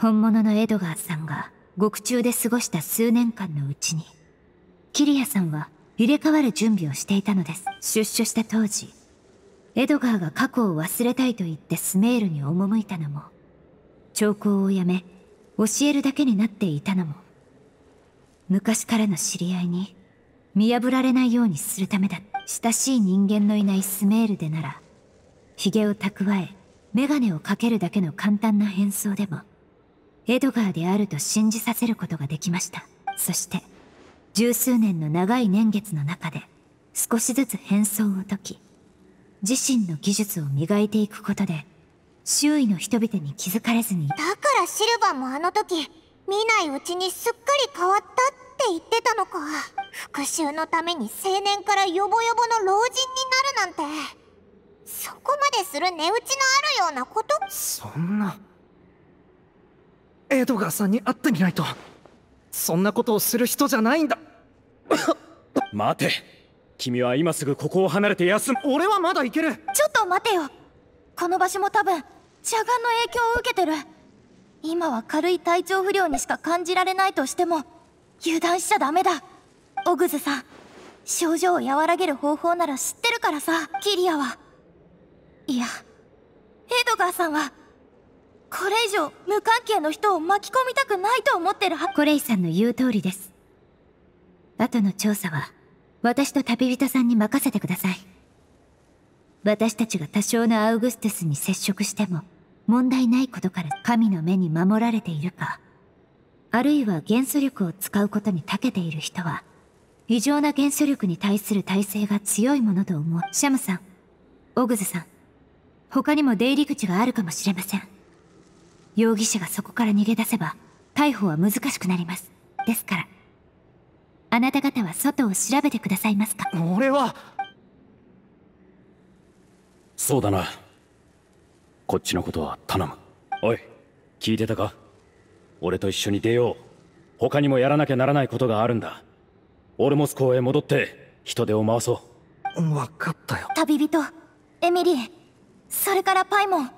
本物のエドガーさんが獄中で過ごした数年間のうちにキリアさんは入れ替わる準備をしていたのです出所した当時エドガーが過去を忘れたいと言ってスメールに赴いたのも調校をやめ教えるだけになっていたのも昔からの知り合いに見破られないようにするためだ親しい人間のいないスメールでならヒゲを蓄えメガネをかけるだけの簡単な変装でもエドガーであると信じさせることができましたそして十数年の長い年月の中で少しずつ変装を解き自身の技術を磨いていくことで周囲の人々に気づかれずにだからシルバンもあの時見ないうちにすっかり変わったって言ってたのか復讐のために青年からヨボヨボの老人になるなんてそこまでする値打ちのあるようなことそんなエドガーさんに会ってみないとそんなことをする人じゃないんだ 待て君は今すぐここを離れて休む俺はまだ行けるちょっと待てよこの場所も多分邪眼の影響を受けてる今は軽い体調不良にしか感じられないとしても油断しちゃダメだオグズさん症状を和らげる方法なら知ってるからさキリアはいやエドガーさんはこれ以上無関係の人を巻き込みたくないと思ってるはコレイさんの言う通りです後の調査は私と旅人さんに任せてください私たちが多少のアウグストゥスに接触しても問題ないことから神の目に守られているか、あるいは元素力を使うことに長けている人は、異常な元素力に対する耐性が強いものと思う。シャムさん、オグズさん、他にも出入り口があるかもしれません。容疑者がそこから逃げ出せば、逮捕は難しくなります。ですから、あなた方は外を調べてくださいますか俺はそうだな。こっちのことは頼むおい聞いてたか俺と一緒に出よう他にもやらなきゃならないことがあるんだオルモス港へ戻って人手を回そう分かったよ旅人エミリーそれからパイモン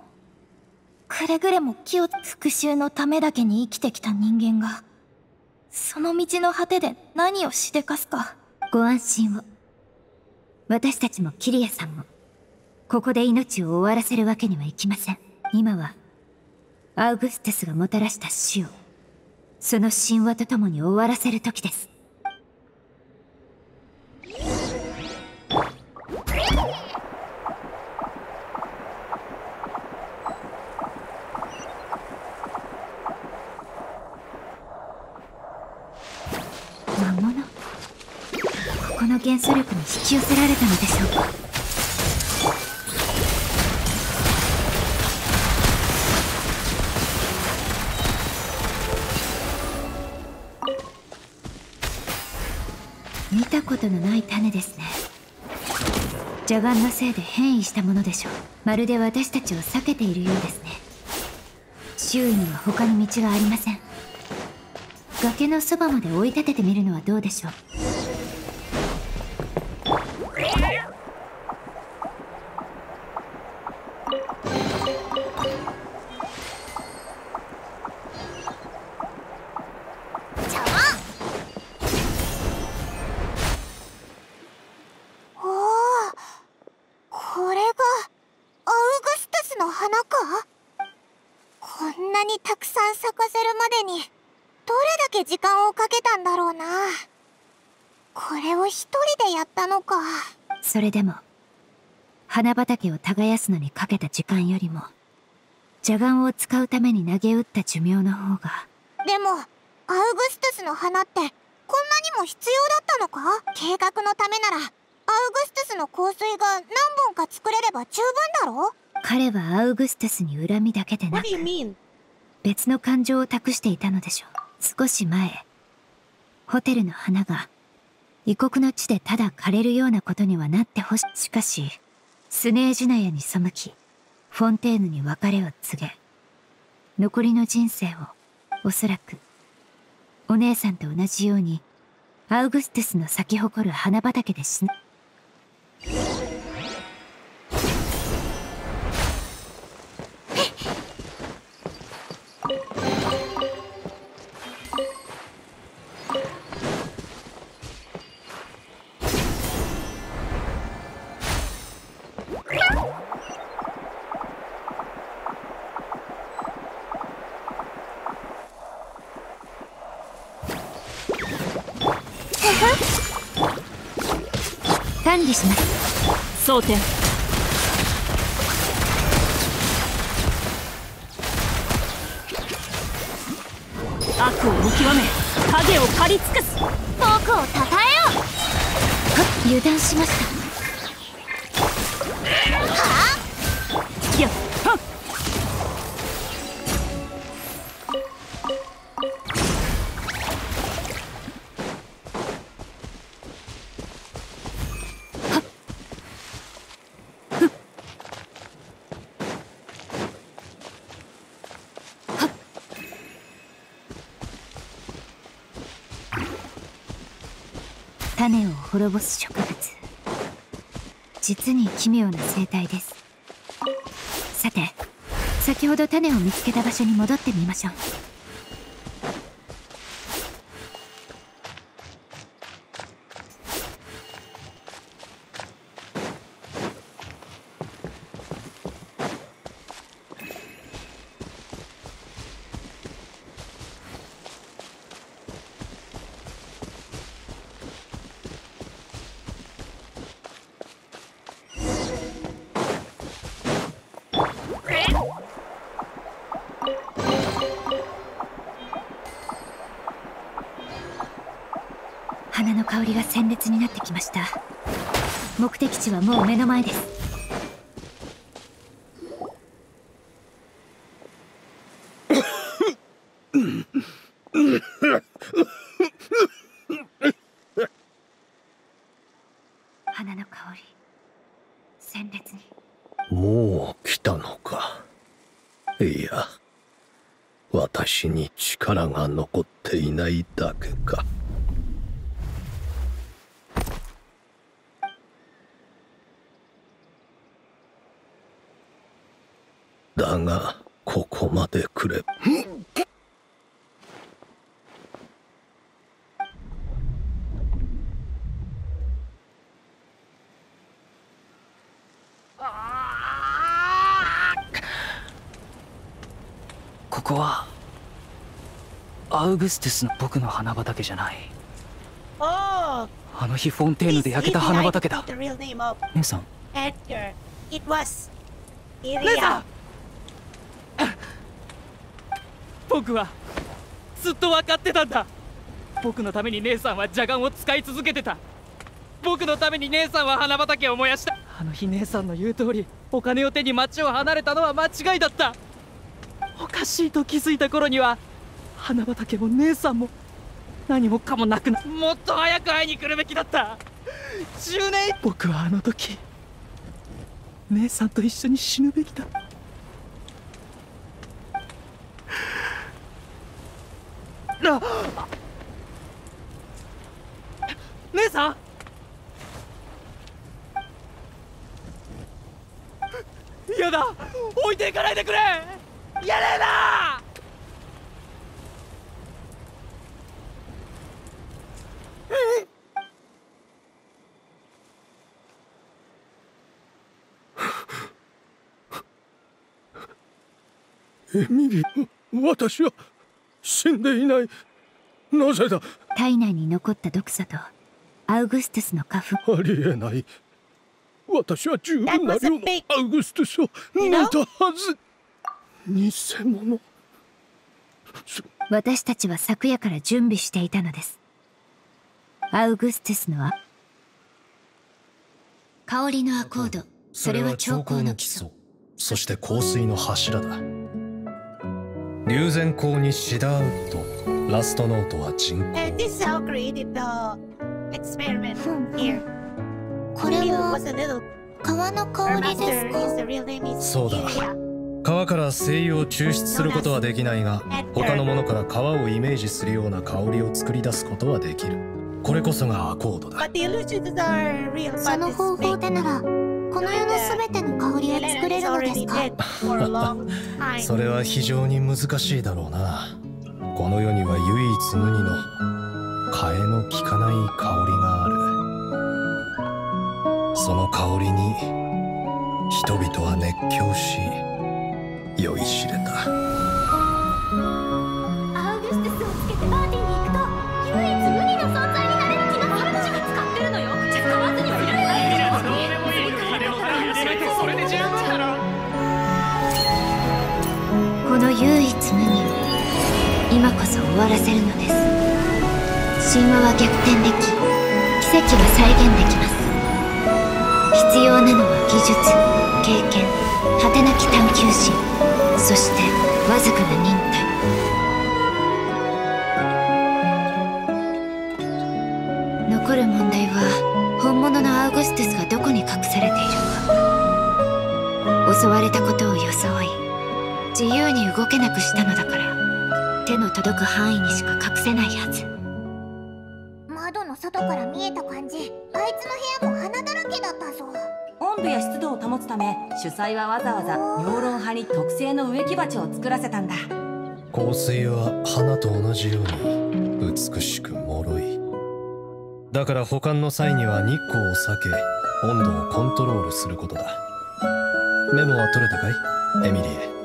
くれぐれも気を復讐のためだけに生きてきた人間がその道の果てで何をしでかすかご安心を私たちもキリアさんもここで命を終わらせるわけにはいきません今はアウグステスがもたらした死をその神話とともに終わらせる時です魔物ここの元素力に引き寄せられたのでしょうかくのない種ですね邪眼のせいで変異したものでしょうまるで私たちを避けているようですね周囲には他に道がありません崖のそばまで追い立ててみるのはどうでしょうそれでも、花畑を耕すのにかけた時間よりも、邪眼を使うために投げ打った寿命の方が。でも、アウグストゥスの花って、こんなにも必要だったのか計画のためなら、アウグストゥスの香水が何本か作れれば十分だろ彼はアウグストゥスに恨みだけでなく、別の感情を託していたのでしょう。少し前、ホテルの花が異国の地でただ枯れるようなことにはなってほしい。しかし、スネージナヤに背き、フォンテーヌに別れを告げ、残りの人生を、おそらく、お姉さんと同じように、アウグストゥスの咲き誇る花畑で死ぬ。悪を見極め影を刈り尽くす僕をたたえよう油断しました滅ぼす植物実に奇妙な生態ですさて先ほど種を見つけた場所に戻ってみましょうはもう目の前です花の香り鮮烈にもう来たのかいや私に力が残っていないだけかステスの僕の花畑じゃないあの日フォンテーヌで焼けた花畑だ姉さん姉さん僕はずっと分かってたんだ僕のために姉さんは邪眼を使い続けてた僕のために姉さんは花畑を燃やしたあの日姉さんの言う通りお金を手に町を離れたのは間違いだったおかしいと気づいた頃には花畑も姉さんも何もかもなくなもっと早く会いに来るべきだった10年僕はあの時姉さんと一緒に死ぬべきだな姉さんやだ置いていかないでくれやれなミリ私は死んでいないなぜだ体内に残った毒素とアウグストスの花粉ありえない私は十分な量のアウグストスを見たはず偽物私たちは昨夜から準備していたのですアウグストスの香りのアコードそれは超高の基礎そして香水の柱だ龍然光にシダーウッドラストノートは人工これは川の香りですかそうだ川から精油を抽出することはできないが他のものから川をイメージするような香りを作り出すことはできるこれこそがアコードだその方法でならこの世のすべての香りを作れるのですか それは非常に難しいだろうなこの世には唯一無二の替えの効かない香りがあるその香りに人々は熱狂し酔いしれた。今こそ終わらせるのです神話は逆転でき奇跡は再現できます必要なのは技術経験果てなき探求心そしてわずかな忍耐残る問題は本物のアウグステスがどこに隠されているか襲われたことを装い自由に動けなくしたのだから手の届く範囲にしか隠せないはず窓の外から見えた感じあいつの部屋も花だらけだったぞ温度や湿度を保つため主催はわざわざ養老派に特製の植木鉢を作らせたんだ香水は花と同じように美しく脆いだから保管の際には日光を避け温度をコントロールすることだメモは取れたかいエミリー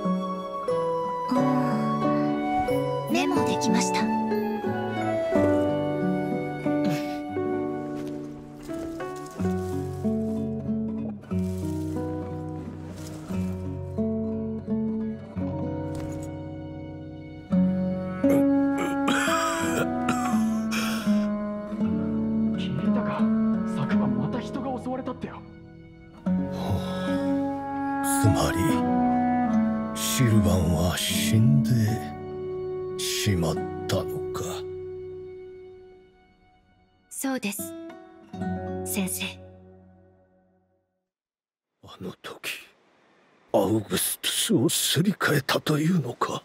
すり替えたというのか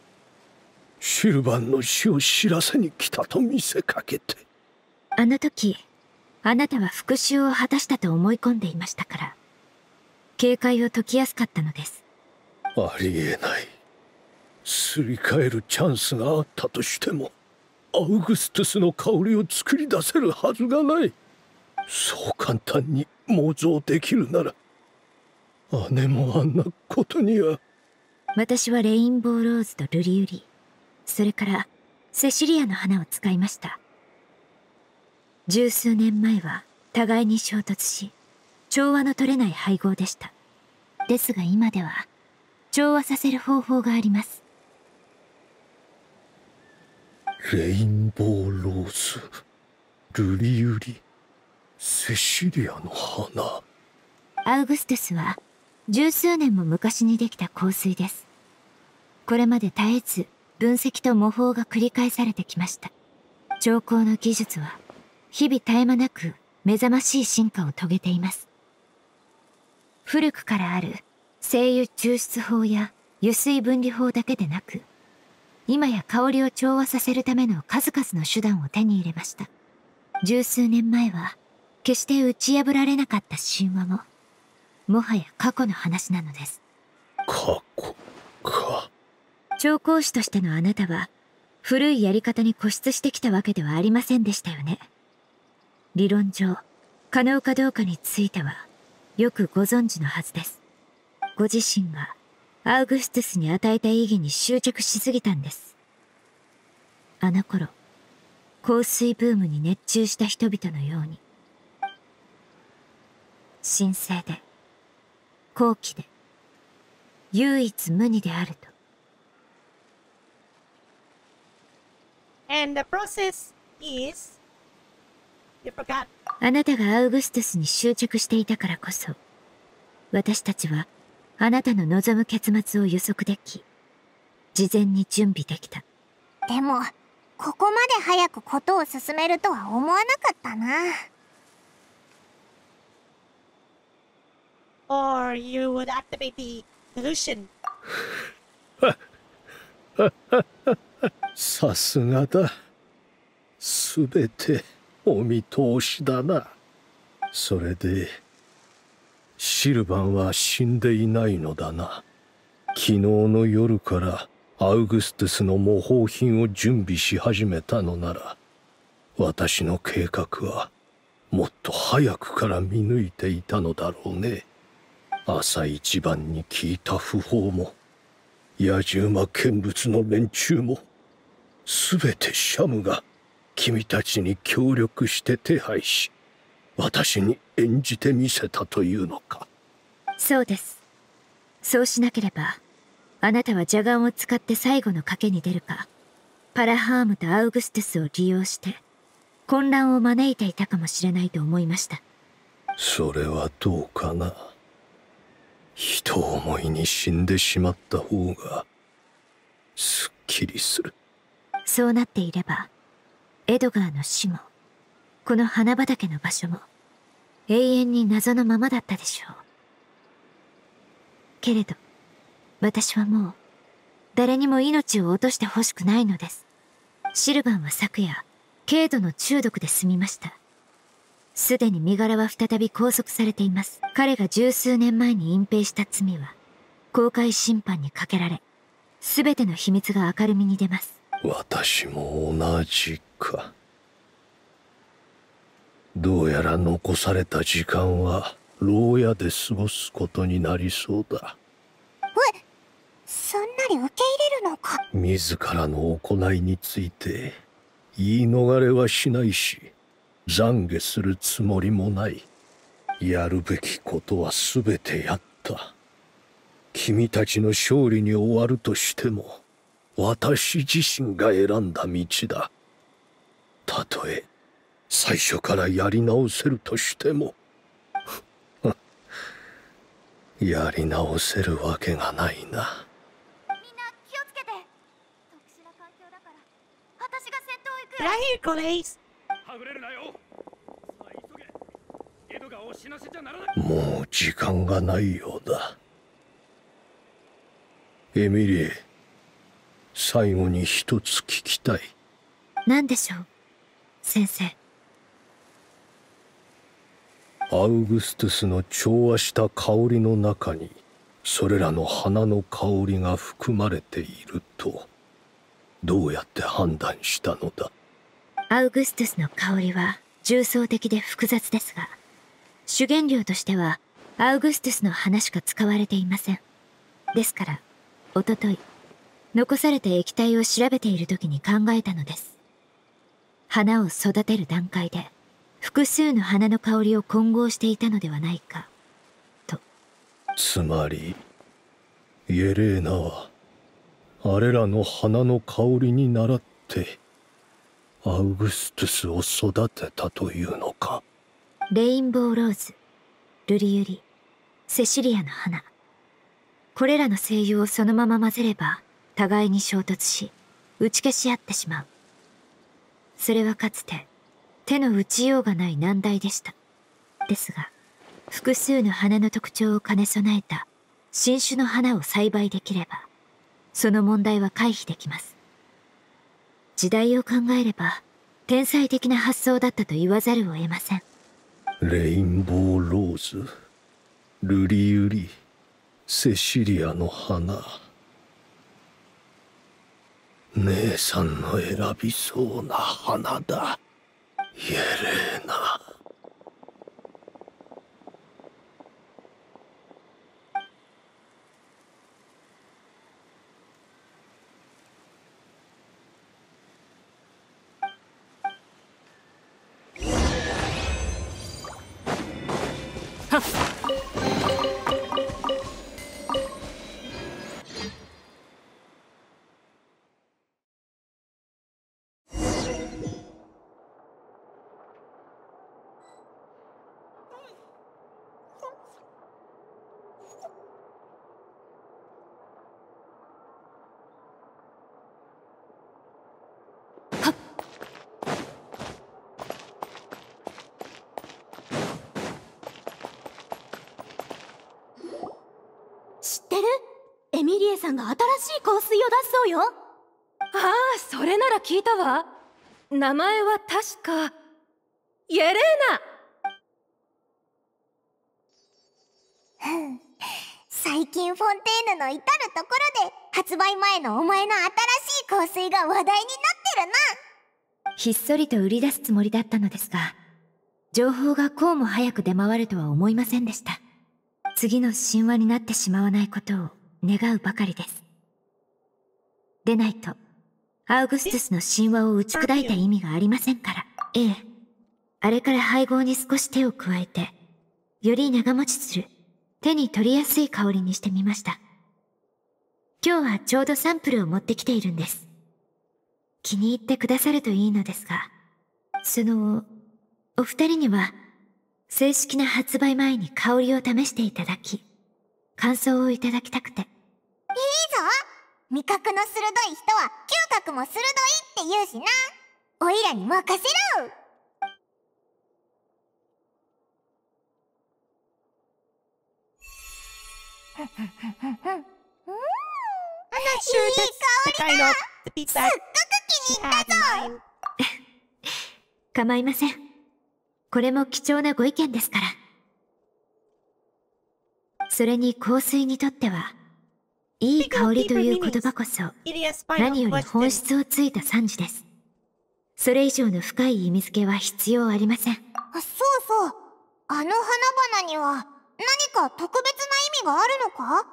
シルバンの死を知らせに来たと見せかけてあの時あなたは復讐を果たしたと思い込んでいましたから警戒を解きやすかったのですありえないすり替えるチャンスがあったとしてもアウグストゥスの香りを作り出せるはずがないそう簡単に妄想できるなら姉もあんなことには私はレインボーローズとルリユリそれからセシリアの花を使いました十数年前は互いに衝突し調和の取れない配合でしたですが今では調和させる方法がありますレインボーローズルリユリセシリアの花アウグストゥスは十数年も昔にできた香水です。これまで絶えず分析と模倣が繰り返されてきました。調香の技術は日々絶え間なく目覚ましい進化を遂げています。古くからある精油抽出法や油水分離法だけでなく、今や香りを調和させるための数々の手段を手に入れました。十数年前は決して打ち破られなかった神話ももはや過去の話なのです過去か調香師としてのあなたは古いやり方に固執してきたわけではありませんでしたよね理論上可能かどうかについてはよくご存知のはずですご自身がアウグストゥスに与えた意義に執着しすぎたんですあの頃香水ブームに熱中した人々のように神聖で高貴で唯一無二であると。And the process is you forgot. あなたがアウグストゥスに執着していたからこそ、私たちはあなたの望む結末を予測でき、事前に準備できた。でも、ここまで早くことを進めるとは思わなかったな。or you would activate the illusion. さすがだ。すべてお見通しだな。それで、シルバンは死んでいないのだな。昨日の夜からアウグストゥスの模倣品を準備し始めたのなら、私の計画はもっと早くから見抜いていたのだろうね。朝一番に聞いた訃報も野獣馬見物の連中も全てシャムが君たちに協力して手配し私に演じてみせたというのかそうですそうしなければあなたは邪眼を使って最後の賭けに出るかパラハームとアウグステスを利用して混乱を招いていたかもしれないと思いましたそれはどうかな人思いに死んでしまった方がすっきりするそうなっていればエドガーの死もこの花畑の場所も永遠に謎のままだったでしょうけれど私はもう誰にも命を落としてほしくないのですシルバンは昨夜軽度の中毒で済みましたすでに身柄は再び拘束されています。彼が十数年前に隠蔽した罪は、公開審判にかけられ、すべての秘密が明るみに出ます。私も同じか。どうやら残された時間は、牢屋で過ごすことになりそうだ。えそんなに受け入れるのか自らの行いについて、言い逃れはしないし、懺悔するつもりもないやるべきことはすべてやった君たちの勝利に終わるとしても私自身が選んだ道だたとえ最初からやり直せるとしても やり直せるわけがないな。みんな気をつけて。Pra ir com e l 行く。はぐれるなよ急げエドがおしなせじゃならないもう時間がないようだエミリー最後に一つ聞きたい何でしょう先生アウグストゥスの調和した香りの中にそれらの花の香りが含まれているとどうやって判断したのだアウグストゥスの香りは重層的で複雑ですが、主原料としてはアウグストゥスの花しか使われていません。ですから、おととい、残された液体を調べている時に考えたのです。花を育てる段階で、複数の花の香りを混合していたのではないか、と。つまり、イエレーナは、あれらの花の香りに倣って、アウグストゥスを育てたというのかレインボーローズルリユリセシリアの花これらの精油をそのまま混ぜれば互いに衝突し打ち消し合ってしまうそれはかつて手の打ちようがない難題でしたですが複数の花の特徴を兼ね備えた新種の花を栽培できればその問題は回避できます時代を考えれば天才的な発想だったと言わざるを得ませんレインボーローズルリユリセシリアの花姉さんの選びそうな花だイエレーナさんが新しい香水を出すそうよああそれなら聞いたわ名前は確かイエレーナ最近フォンテーヌの至るところで発売前のお前の新しい香水が話題になってるなひっそりと売り出すつもりだったのですが情報がこうも早く出回るとは思いませんでした次の神話になってしまわないことを願うばかりですでないとアウグストゥスの神話を打ち砕いた意味がありませんからええあれから配合に少し手を加えてより長持ちする手に取りやすい香りにしてみました今日はちょうどサンプルを持ってきているんです気に入ってくださるといいのですがそのお二人には正式な発売前に香りを試していただき感想をいただきたくていいぞ味覚の鋭い人は嗅覚も鋭いって言うしなおいらに任せろふふふふふ話をすっごく気に入ったぞ 構いませんこれも貴重なご意見ですからそれに香水にとっては、いい香りという言葉こそ、何より本質をついた惨事です。それ以上の深い意味付けは必要ありません。そうそう。あの花々には何か特別な意味があるのか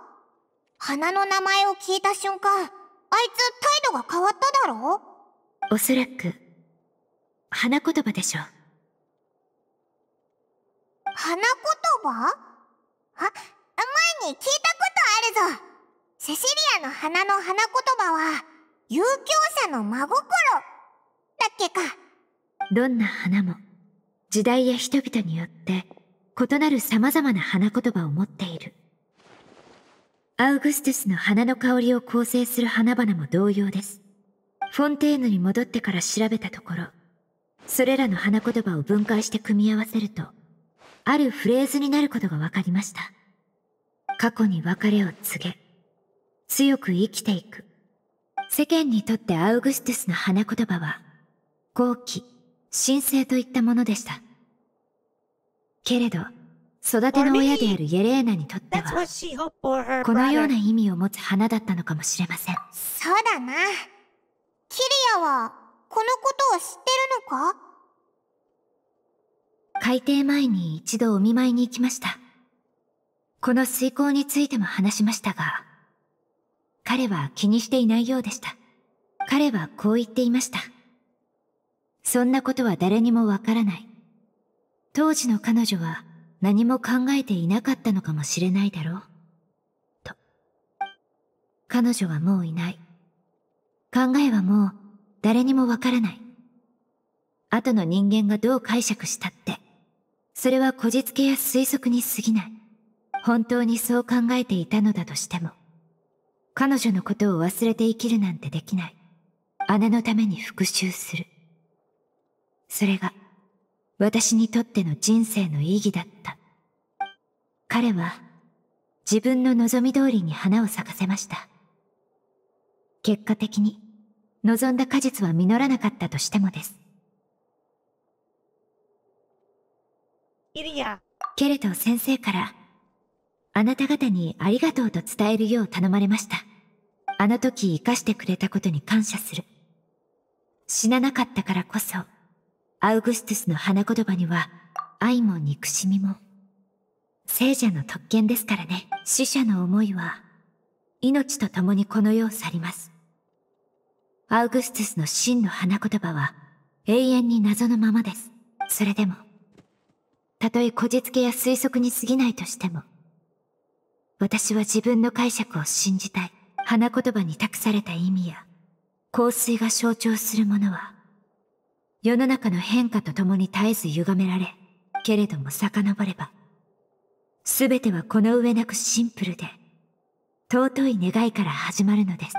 花の名前を聞いた瞬間、あいつ態度が変わっただろうおそらく、花言葉でしょう。花言葉あ、前に聞いたことあるぞセシリアの花の花言葉は遊興者の真心だっけかどんな花も時代や人々によって異なる様々な花言葉を持っているアウグストゥスの花の香りを構成する花々も同様ですフォンテーヌに戻ってから調べたところそれらの花言葉を分解して組み合わせるとあるフレーズになることが分かりました過去に別れを告げ、強く生きていく。世間にとってアウグストゥスの花言葉は、好奇、神聖といったものでした。けれど、育ての親であるイエレーナにとっては、このような意味を持つ花だったのかもしれません。そうだな。キリアは、このことを知ってるのか改定前に一度お見舞いに行きました。この遂行についても話しましたが、彼は気にしていないようでした。彼はこう言っていました。そんなことは誰にもわからない。当時の彼女は何も考えていなかったのかもしれないだろう。と。彼女はもういない。考えはもう誰にもわからない。後の人間がどう解釈したって、それはこじつけや推測に過ぎない。本当にそう考えていたのだとしても、彼女のことを忘れて生きるなんてできない。姉のために復讐する。それが、私にとっての人生の意義だった。彼は、自分の望み通りに花を咲かせました。結果的に、望んだ果実は実らなかったとしてもです。イリけれど先生から、あなた方にありがとうと伝えるよう頼まれました。あの時生かしてくれたことに感謝する。死ななかったからこそ、アウグストゥスの花言葉には、愛も憎しみも。聖者の特権ですからね。死者の思いは、命と共にこの世を去ります。アウグストゥスの真の花言葉は、永遠に謎のままです。それでも、たとえこじつけや推測に過ぎないとしても、私は自分の解釈を信じたい。花言葉に託された意味や、香水が象徴するものは、世の中の変化とともに絶えず歪められ、けれども遡れば、すべてはこの上なくシンプルで、尊い願いから始まるのです。